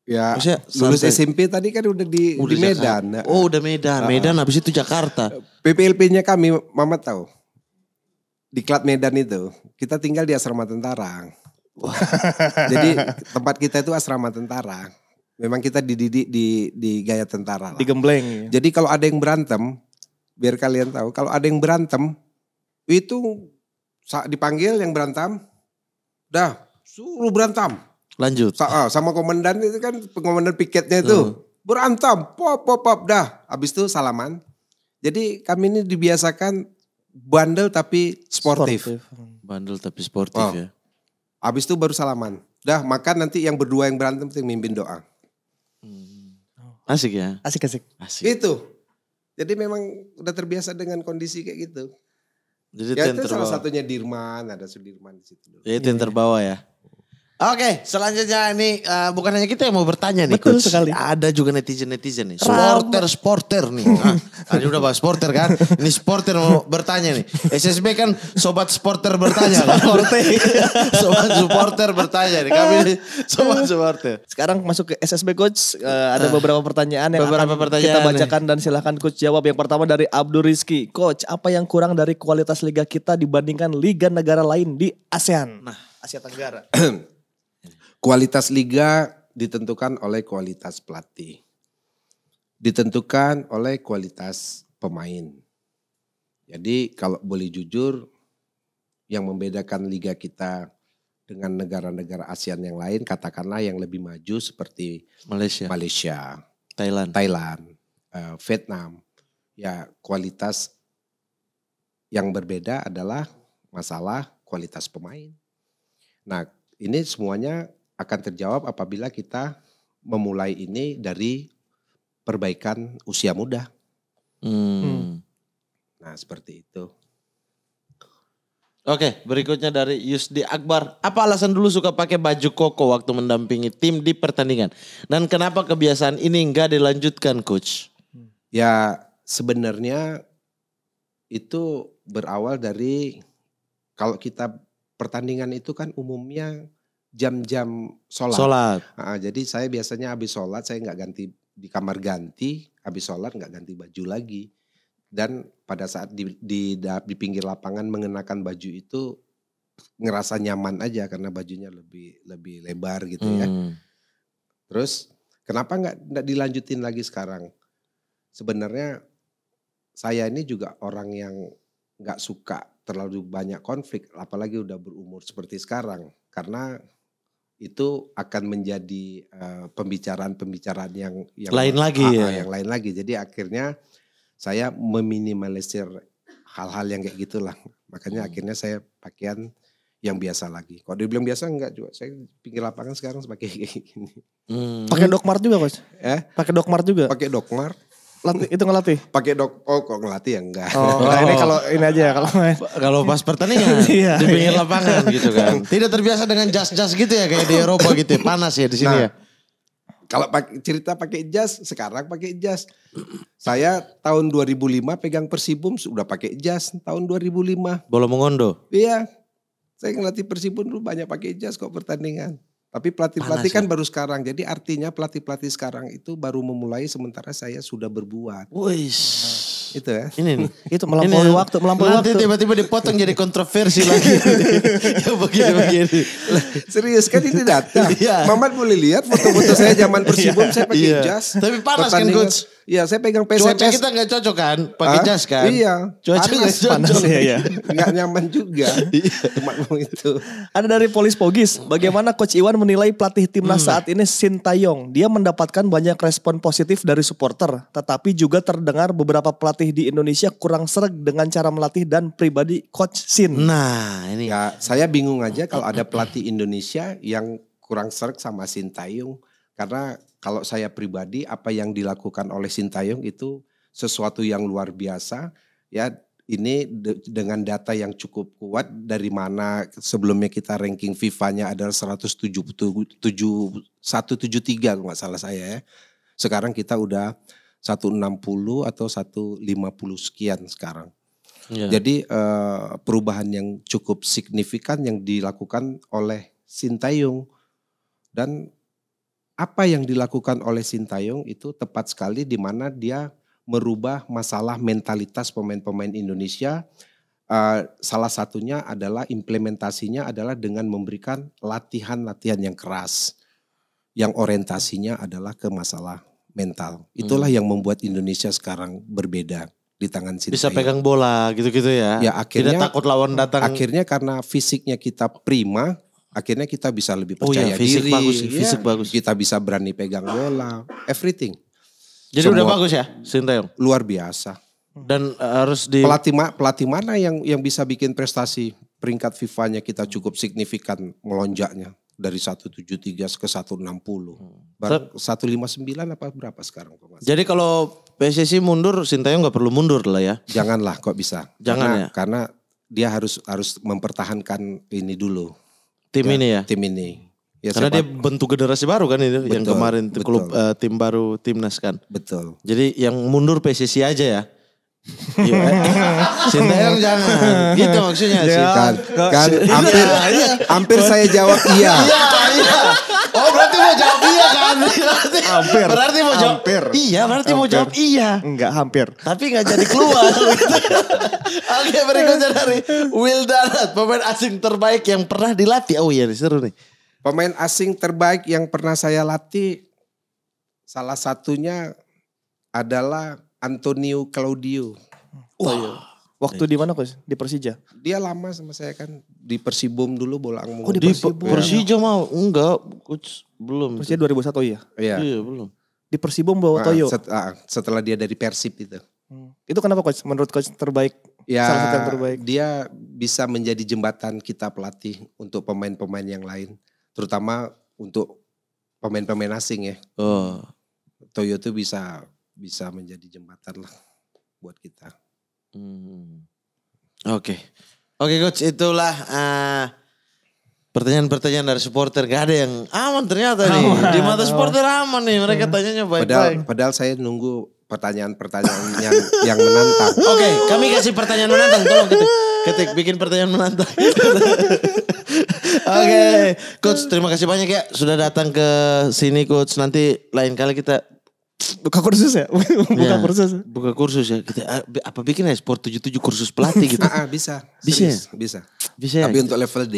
Speaker 1: Ya, Maksudnya, lulus santai. SMP tadi kan udah di, udah di Medan. Jakarta. Oh, udah Medan. Uh, Medan habis itu Jakarta. PPLP-nya kami, Mama tahu. Di Klat Medan itu, kita tinggal di asrama tentara.
Speaker 3: Jadi
Speaker 1: tempat kita itu asrama tentara. Memang kita dididik di, di gaya tentara. Lah. Digembleng. Ya? Jadi kalau ada yang berantem, biar kalian tahu, kalau ada yang berantem, itu dipanggil yang berantem, dah suruh berantem Lanjut. Sa ah, sama komandan itu kan komandan piketnya itu uh. berantem, pop pop pop dah. Habis itu salaman. Jadi kami ini dibiasakan bandel tapi sportif. sportif.
Speaker 3: Bandel tapi sportif oh. ya.
Speaker 1: Habis itu baru salaman. Dah makan nanti yang berdua yang berantem yang mimpin doa. Hmm. Asik ya. Asik asik. Asik. Itu. Jadi memang udah terbiasa dengan kondisi kayak gitu.
Speaker 3: Jadi ya, itu salah satunya
Speaker 1: Dirman, ada Sudirman di situ.
Speaker 3: Jadi itu yang terbawa ya. Iya, iya. Oke, selanjutnya ini uh, bukan hanya kita yang mau bertanya nih, Betul coach. sekali. Ada juga netizen-netizen nih, sporter sporter nih. Nah, tadi udah bahas sporter kan, ini sporter mau bertanya nih. SSB kan sobat sporter bertanya kan. sobat
Speaker 2: supporter bertanya nih. Kami sobat supporter. Sekarang masuk ke SSB coach, uh, ada ah. beberapa pertanyaan yang beberapa akan pertanyaan kita bacakan nih. dan silahkan coach jawab. Yang pertama dari Abdul Rizki, coach apa yang kurang dari kualitas liga kita dibandingkan liga negara lain di ASEAN?
Speaker 1: Nah, Asia Tenggara. Kualitas liga ditentukan oleh kualitas pelatih. Ditentukan oleh kualitas pemain. Jadi kalau boleh jujur, yang membedakan liga kita dengan negara-negara ASEAN yang lain, katakanlah yang lebih maju seperti Malaysia, Malaysia Thailand, Thailand, uh, Vietnam, ya kualitas yang berbeda adalah masalah kualitas pemain. Nah, ini semuanya akan terjawab apabila kita memulai ini dari perbaikan usia muda. Hmm. Hmm. Nah seperti itu.
Speaker 3: Oke, berikutnya dari Yusdi Akbar. Apa alasan dulu suka pakai baju koko waktu mendampingi tim di pertandingan? Dan kenapa kebiasaan ini enggak dilanjutkan, coach?
Speaker 1: Ya, sebenarnya itu berawal dari kalau kita pertandingan itu kan umumnya jam-jam sholat. Sholat. Nah, jadi saya biasanya habis sholat saya nggak ganti di kamar ganti, habis sholat nggak ganti baju lagi. Dan pada saat di, di di pinggir lapangan mengenakan baju itu ngerasa nyaman aja karena bajunya lebih lebih lebar gitu ya. Hmm. Terus kenapa nggak nggak dilanjutin lagi sekarang? Sebenarnya saya ini juga orang yang nggak suka terlalu banyak konflik, apalagi udah berumur seperti sekarang. Karena itu akan menjadi eh, pembicaraan-pembicaraan uh, yang yang lain lagi ah, ah, ya. yang lain lagi. Jadi akhirnya saya meminimalisir hal-hal yang kayak gitulah. Makanya hmm. akhirnya saya pakaian yang biasa lagi. Kalau dibilang biasa enggak juga. Saya pinggir lapangan sekarang sebagai kayak gini. Hmm. Pakai dokmart juga, Coach? Eh? Pakai dokmart juga? Pakai dokmart. Latih, itu ngelatih? Pakai dok, oh kok ngelatih ya enggak. Oh,
Speaker 2: nah, ini oh. kalau ini aja ya kalau main. Kalau pas pertandingan iya, di pinggir iya. lapangan gitu kan. Tidak
Speaker 1: terbiasa dengan jas-jas gitu ya kayak di Eropa gitu ya, panas ya di sini nah, ya. Kalau pak, cerita pakai jas, sekarang pakai jas. Saya tahun 2005 pegang Persibum sudah pakai jas tahun 2005. Bola mengondo Iya. Saya ngelatih Persibum dulu banyak pakai jas kok pertandingan. Tapi pelatih-pelatih kan ya? baru sekarang. Jadi artinya pelatih-pelatih sekarang itu baru memulai sementara saya sudah berbuat. Wih. Itu ya. Ini nih. Itu melampaui ini, waktu, melampaui nanti waktu. tiba-tiba dipotong jadi kontroversi lagi. ya begini-begini. Serius kan ini datang. Iya. Mamat boleh lihat foto-foto saya zaman iya, persibun saya pakai iya. jas. Tapi panas kan coach. Iya, saya pegang PCPS. Cuaca kita
Speaker 3: nggak cocok kan, pakai jas kan? Iya.
Speaker 1: Cuaca panas cocok. Iya, iya.
Speaker 2: Gak nyaman
Speaker 1: juga. Iya. Cuma mau itu. Ada dari
Speaker 2: Polis Pogis, bagaimana Coach Iwan menilai pelatih timnas hmm. saat ini Sintayong? Dia mendapatkan banyak respon positif dari supporter, tetapi juga terdengar beberapa pelatih pelatih di Indonesia kurang serg dengan cara melatih dan pribadi coach Sin.
Speaker 1: Nah, ini ya saya bingung aja kalau ada pelatih Indonesia yang kurang serg sama Sin Sintayong karena kalau saya pribadi apa yang dilakukan oleh Sin Sintayong itu sesuatu yang luar biasa ya ini de dengan data yang cukup kuat dari mana sebelumnya kita ranking FIFA-nya adalah 173 kalau nggak salah saya ya. Sekarang kita udah 160 atau 150 sekian sekarang. Ya. Jadi uh, perubahan yang cukup signifikan yang dilakukan oleh Sintayong dan apa yang dilakukan oleh Sintayong itu tepat sekali di mana dia merubah masalah mentalitas pemain-pemain Indonesia. Uh, salah satunya adalah implementasinya adalah dengan memberikan latihan-latihan yang keras, yang orientasinya adalah ke masalah mental. Hmm. Itulah hmm. yang membuat Indonesia sekarang berbeda di tangan Sintayong. Bisa pegang bola gitu-gitu ya. Ya akhirnya Tidak takut lawan datang. Akhirnya karena fisiknya kita prima, akhirnya kita bisa lebih percaya oh, iya, fisik diri. Bagus, ya, fisik bagus. Kita bisa berani pegang bola, everything. Jadi Semua, udah bagus ya Sintayong. Luar biasa. Dan eh, harus di pelatih pelatih mana yang yang bisa bikin prestasi peringkat FIFA-nya kita cukup signifikan melonjaknya? dari 173 ke 160. satu hmm. Bar 159 apa berapa sekarang? Jadi kalau PSSI mundur, Sintayong nggak perlu mundur lah ya? Janganlah kok bisa. Jangan karena, ya? Karena dia harus harus mempertahankan ini dulu.
Speaker 3: Tim ya, ini ya? Tim ini.
Speaker 1: Ya, karena siapa? dia
Speaker 3: bentuk generasi baru kan ini yang kemarin
Speaker 1: klub uh, tim
Speaker 3: baru timnas kan. Betul. Jadi yang mundur PSSI aja ya?
Speaker 1: Iya. Sinteyong jangan. Gitu maksudnya sih. Ya. Kan, kan iya, iya. hampir, hampir saya jawab iya.
Speaker 4: Oh berarti
Speaker 3: mau
Speaker 1: jawab
Speaker 4: iya kan?
Speaker 2: hampir. Berarti mau jawab hampir. Iya berarti hampir. mau jawab iya. Enggak hampir. Tapi
Speaker 3: nggak jadi keluar. Alia Oke berikutnya
Speaker 1: dari Will Darat. Pemain asing terbaik yang pernah dilatih. Oh iya seru nih. Pemain asing terbaik yang pernah saya latih. Salah satunya adalah Antonio Claudio. Wah. Iya. Waktu iya, di iya. mana Coach? Di Persija? Dia lama sama saya kan di Persibom dulu bola mulu. Oh, di,
Speaker 2: Persibom. Persija mau enggak Coach belum. Persija 2001 iya? Iya. Iya belum. Di Persibom bawa nah, Toyo. Set,
Speaker 1: ah, setelah dia dari Persib itu. Hmm. Itu kenapa
Speaker 2: Coach? Menurut Coach terbaik
Speaker 1: ya, salah satu yang terbaik. Dia bisa menjadi jembatan kita pelatih untuk pemain-pemain yang lain, terutama untuk pemain-pemain asing ya. Oh. Toyo tuh bisa bisa menjadi jembatan lah buat kita. Hmm. Oke. Okay.
Speaker 3: Oke okay, coach, itulah pertanyaan eh, pertanyaan-pertanyaan dari supporter. Gak ada yang aman ternyata nih. Di mata supporter aman nih, mereka hmm. tanyanya baik-baik. Padahal,
Speaker 1: padahal saya nunggu pertanyaan-pertanyaan yang, yang menantang. Oke, okay, kami kasih
Speaker 3: pertanyaan menantang. Tolong ketik,
Speaker 1: ketik bikin pertanyaan menantang.
Speaker 3: Oke, okay. coach terima kasih banyak ya sudah datang ke sini coach. Nanti lain kali kita
Speaker 2: buka kursus ya buka iya. ya, kursus
Speaker 3: buka kursus ya kita eh, apa bikin ya sport 77
Speaker 1: kursus pelatih gitu ah, bisa bisa ya? bisa bisa ya? tapi ya? untuk level D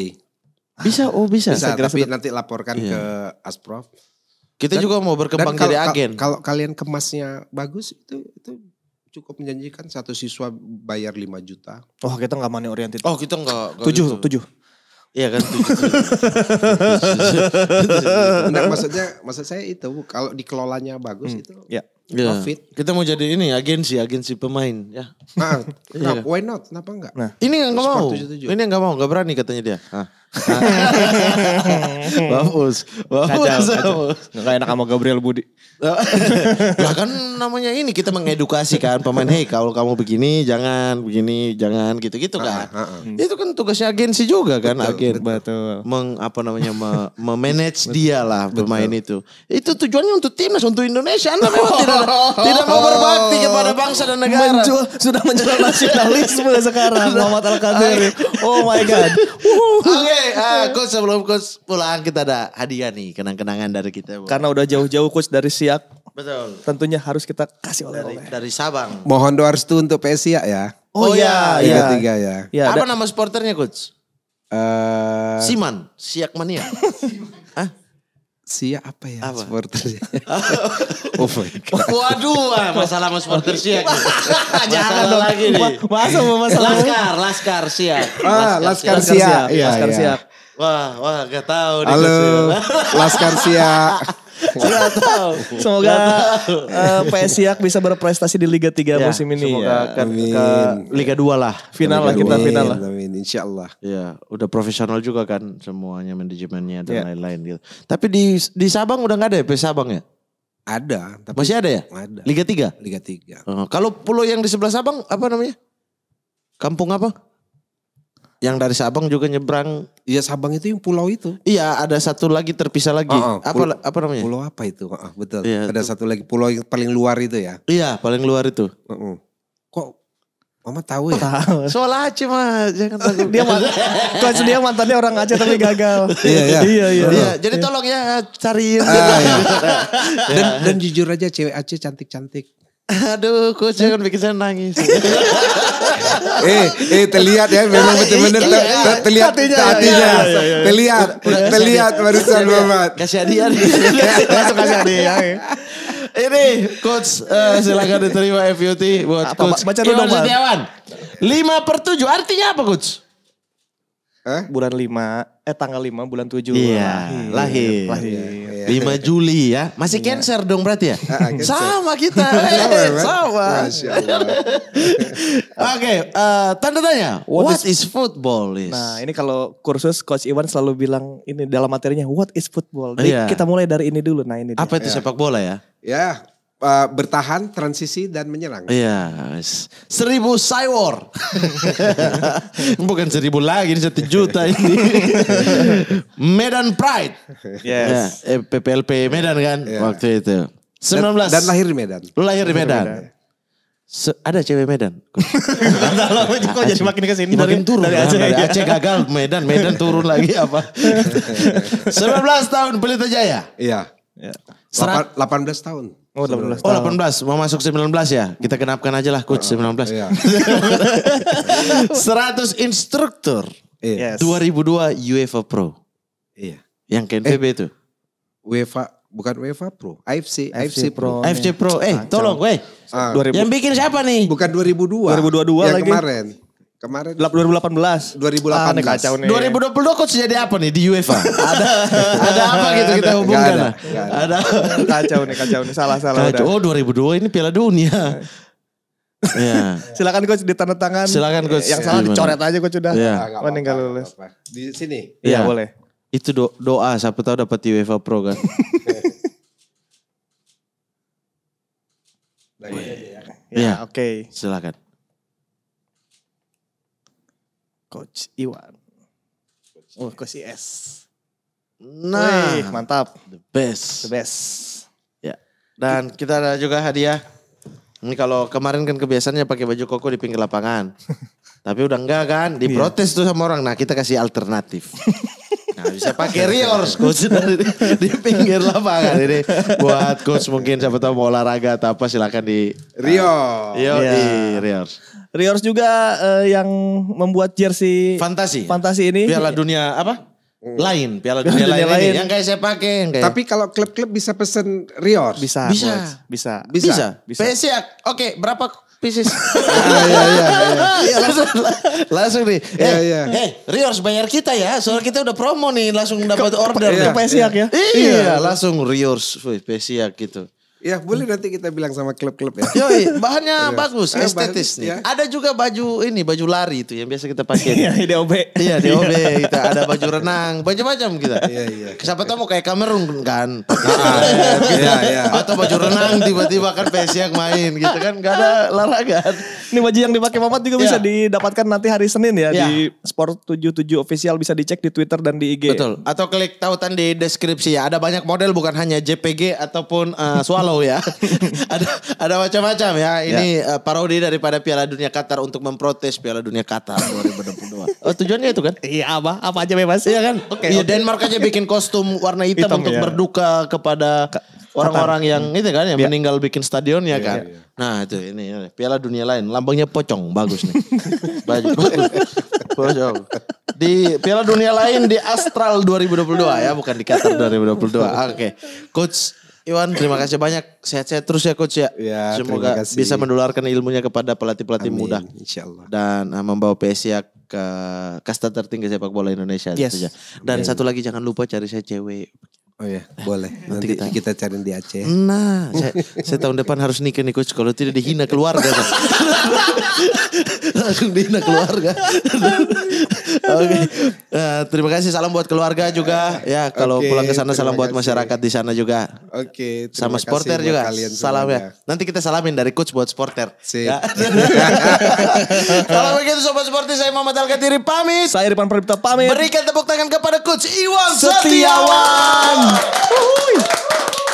Speaker 1: bisa oh bisa, bisa tapi sedap. nanti laporkan iya. ke Asprof
Speaker 2: kita dan, juga mau berkembang kalo, jadi agen
Speaker 1: kalau kalian kemasnya bagus itu itu cukup menjanjikan satu siswa bayar 5 juta. Oh kita nggak money oriented. Oh kita nggak. Tujuh, gitu. tujuh. Iya kan? nah, maksudnya maksud saya itu kalau dikelolanya bagus hmm. itu ya.
Speaker 3: Yeah. Profit. Iya. Kita mau jadi ini agensi agensi pemain ya.
Speaker 1: Nah, nah why not? Kenapa enggak? Nah, ini enggak mau. Ini
Speaker 3: enggak mau, enggak berani katanya dia. Nah. Bagus, bagus. Enggak enak sama Gabriel Budi. Lah kan namanya ini kita mengedukasi kan pemain. Hei kalau kamu begini jangan begini jangan gitu-gitu kan. Hmm. Itu kan tugasnya agensi juga kan agen. Betul. Meng namanya memanage dia lah bermain itu. Itu tujuannya untuk timnas untuk Indonesia. Anda memang tidak tidak mau berbakti kepada bangsa dan negara. sudah menjual nasionalisme
Speaker 2: sekarang Muhammad Al Oh my god. Oke uh,
Speaker 3: coach sebelum coach pulang kita ada hadiah nih kenang-kenangan dari kita. Karena udah jauh-jauh coach dari Siak.
Speaker 2: Betul. Tentunya harus kita kasih oleh Dari, dari Sabang.
Speaker 1: Mohon doa restu untuk PSIA ya. Oh, oh iya, iya. Iya. ya, ya. tiga ya. ya. Apa
Speaker 3: nama supporternya coach? Uh, Siman, Siak Mania.
Speaker 1: Sia apa ya apa? supporter oh. oh my
Speaker 3: god. Waduh, ah, masalah sama supporter Sia. Jangan dong lagi nih. Masa mau masalah Laskar, Laskar Sia. Ah, Laskar Sia. Laskar iya, iya. Sia. Wah, wah
Speaker 4: gak tahu
Speaker 2: Halo, Laskar
Speaker 1: Sia.
Speaker 4: Gak iya, tahu.
Speaker 2: Semoga uh, eh, PS bisa berprestasi di Liga 3 ya, musim ini. Semoga ya. ke, ke Liga
Speaker 3: 2 lah. Final Liga lah kita final lah. Amin, insya Allah. Ya, udah profesional juga kan semuanya manajemennya dan iya. lain-lain ya. gitu. Tapi di di Sabang udah nggak ada ya PS Sabang ya? Ada. Tapi Masih ada ya? Ada. Liga 3? Liga 3. Uh, kalau pulau yang di sebelah Sabang apa namanya? Kampung apa? yang dari Sabang juga nyebrang. Iya Sabang itu yang pulau itu. Iya ada satu lagi terpisah lagi. Uh, uh, apa pulau, apa namanya? Pulau
Speaker 1: apa itu? Uh, betul. Iya, ada itu. satu lagi pulau yang paling luar itu ya. Iya paling luar itu. Uh, uh. Kok Mama tahu
Speaker 2: ya? Soal Aceh mah jangan tahu. dia mantan, dia mantannya orang Aceh tapi gagal.
Speaker 1: iya, iya. iya, iya. iya.
Speaker 3: Jadi tolong ya cariin. Ah, iya. dan,
Speaker 1: iya. dan jujur aja cewek Aceh cantik-cantik.
Speaker 3: Aduh, kok jangan bikin saya nangis.
Speaker 1: eh, eh terlihat ya, memang iya, benar-benar iya, ter, ter, iya. terlihat hatinya, hatinya. Iya, iya, terlihat, terlihat barusan Muhammad. Kasih hadiah nih, langsung kasih hadiah.
Speaker 3: Ini
Speaker 2: coach uh, silakan diterima
Speaker 3: FUT buat apa, coach. Baca dulu dong, Setiawan.
Speaker 2: 5 per 7 artinya apa coach? Eh? Bulan 5, eh tanggal 5
Speaker 3: bulan 7 iya, lahir. lahir. lahir. 5 iya. Juli ya. Masih iya. cancer dong berarti ya?
Speaker 2: Ah, sama
Speaker 3: kita. Sama.
Speaker 2: Eh, Oke, eh, tanda tanya. What is football is? Nah ini kalau kursus Coach Iwan selalu bilang ini dalam materinya. What is football? Jadi iya. kita mulai dari ini dulu. Nah ini dia. Apa itu sepak
Speaker 1: bola ya? Ya, uh, bertahan, transisi dan menyerang.
Speaker 3: Iya, yes.
Speaker 1: seribu cywar.
Speaker 3: Bukan seribu lagi, ini satu juta ini. Medan Pride. Yes. Ya, PPLP eh, Medan kan yeah. waktu itu. 19. Dan, dan lahir di Medan. Lu lahir di Medan. Se ada cewek Medan.
Speaker 4: Kalau
Speaker 3: kok jadi makin ke sini makin turun dari Aceh, dari Aceh gagal Medan, Medan turun lagi apa.
Speaker 1: 19
Speaker 3: tahun Pelita Jaya.
Speaker 1: Iya. Ya delapan belas tahun.
Speaker 3: Oh delapan belas Oh 18, mau masuk sembilan belas ya? Kita kenapkan aja lah coach ah, sembilan 19. Iya.
Speaker 1: 100
Speaker 3: iya. dua ribu 2002 UEFA Pro. Iya. Yang KNVB eh, itu.
Speaker 1: UEFA bukan UEFA Pro, AFC, AFC, Pro. AFC Pro. Eh, tolong, weh. Ah. Yang bikin siapa nih? Bukan 2002. 2022 dua lagi. kemarin.
Speaker 2: Kemarin
Speaker 3: 2018. 2018. Ah, nih kacau nih. 2022 kok jadi apa nih di UEFA? ada ada
Speaker 2: apa gitu kita hubungkan ada, lah. Ada. ada. kacau nih, kacau nih. Salah salah. Kacau.
Speaker 3: Oh, 2002 ini Piala Dunia. Ya.
Speaker 2: Silakan coach ditandatangan.
Speaker 3: Silakan coach. Yang salah dicoret
Speaker 1: aja coach udah. Ya. Nah, Mending kalau lulus. Di sini. Iya, ya,
Speaker 3: boleh. Itu do doa siapa tahu dapat UEFA Pro kan.
Speaker 2: Ya, kan? Iya, ya, oke. Okay. Silakan. Coach Iwan. oh, Coach IS.
Speaker 3: Nah, Wih, mantap. The best.
Speaker 2: The best. Ya. Dan
Speaker 3: kita ada juga hadiah. Ini kalau kemarin kan kebiasaannya pakai baju koko di pinggir lapangan. Tapi udah enggak kan, diprotes yeah. tuh sama orang. Nah kita kasih alternatif. Nah, bisa pakai Riors coach dari, di pinggir lapangan ini buat coach mungkin siapa tahu mau olahraga atau apa silakan di
Speaker 2: Riors. Uh, yeah. di iya. Riors. Riors juga uh, yang membuat jersey fantasi. Fantasi ini Piala Dunia apa? Hmm. Lain,
Speaker 3: Piala Dunia, dunia lain, lain. yang
Speaker 1: kayak saya pakai. kayak... Tapi kalau klub-klub bisa pesen Riors. Bisa. Bisa.
Speaker 3: Bisa. Bisa.
Speaker 1: Bisa. bisa. Oke, okay, berapa pisis. Ah, iya, iya iya iya.
Speaker 3: Langsung nih. Iya eh, iya. Hey, eh, Rio harus bayar kita ya. Soalnya kita udah promo nih langsung dapat order. Ke Pesiak ya. ya? Iya. iya, langsung Rio Pesiak gitu. Ya boleh nanti kita bilang sama klub-klub ya. Yo, bahannya iya. bagus, ah, estetis bahan, nih. Ya. Ada juga baju ini, baju lari itu yang biasa kita pakai. Iya, DOB. Iya, DOB kita gitu. ada baju renang, baju macam kita. Iya, iya. Siapa tau mau kayak Kamerun kan. Ah, iya, iya, iya. Atau baju renang
Speaker 2: tiba-tiba kan yang main gitu kan, gak ada larangan. Ini baju yang dipakai Mamat juga bisa iya. didapatkan nanti hari Senin ya, di Sport 77 official bisa dicek di Twitter dan di IG. Betul. Atau klik tautan di deskripsi ya. Ada banyak model bukan hanya JPG ataupun uh, Swallow tahu ya.
Speaker 3: ada ada macam-macam ya. Ini ya. Uh, parodi daripada Piala Dunia Qatar untuk memprotes Piala Dunia Qatar 2022. oh, tujuannya itu kan? Iya, apa? Apa aja bebas. Iya kan? Oke. Okay, ya, okay. Denmark aja bikin kostum warna hitam, hitam untuk ya. berduka kepada orang-orang yang hmm. itu kan yang Biar. meninggal bikin stadion ya iya, kan. Iya, iya. Nah, itu ini Piala Dunia lain lambangnya pocong bagus nih. Baju bagus. pocong. Di Piala Dunia lain di Astral 2022 ya, bukan di Qatar 2022. Oke. Okay. Coach Iwan, terima kasih banyak. Sehat-sehat terus ya coach ya. ya Semoga bisa mendularkan ilmunya kepada pelatih-pelatih muda. Insya Allah. Dan uh, membawa PSIA ke kasta tertinggi sepak bola Indonesia yes. saja. Gitu ya. Dan Amin. satu lagi jangan lupa cari saya cewek. Oh ya boleh. Nanti, Nanti kita, kita cari di Aceh.
Speaker 1: Nah, saya,
Speaker 3: saya tahun depan harus nikah nih coach. Kalau tidak dihina keluarga. Kan?
Speaker 4: Langsung dihina keluarga. Oke.
Speaker 3: Okay. Uh, eh, terima kasih salam buat keluarga juga. Ya, kalau okay, pulang ke sana salam buat masyarakat di sana juga. Oke. Okay, Sama sporter juga. salam ya. Nanti kita salamin dari coach buat sporter. Sip. Ya. kalau begitu sobat supporter saya Muhammad al pamit. Saya Irfan Pramita pamit. Berikan tepuk tangan kepada coach Iwan Setiawan. Setiawan.
Speaker 4: Tá Uhul!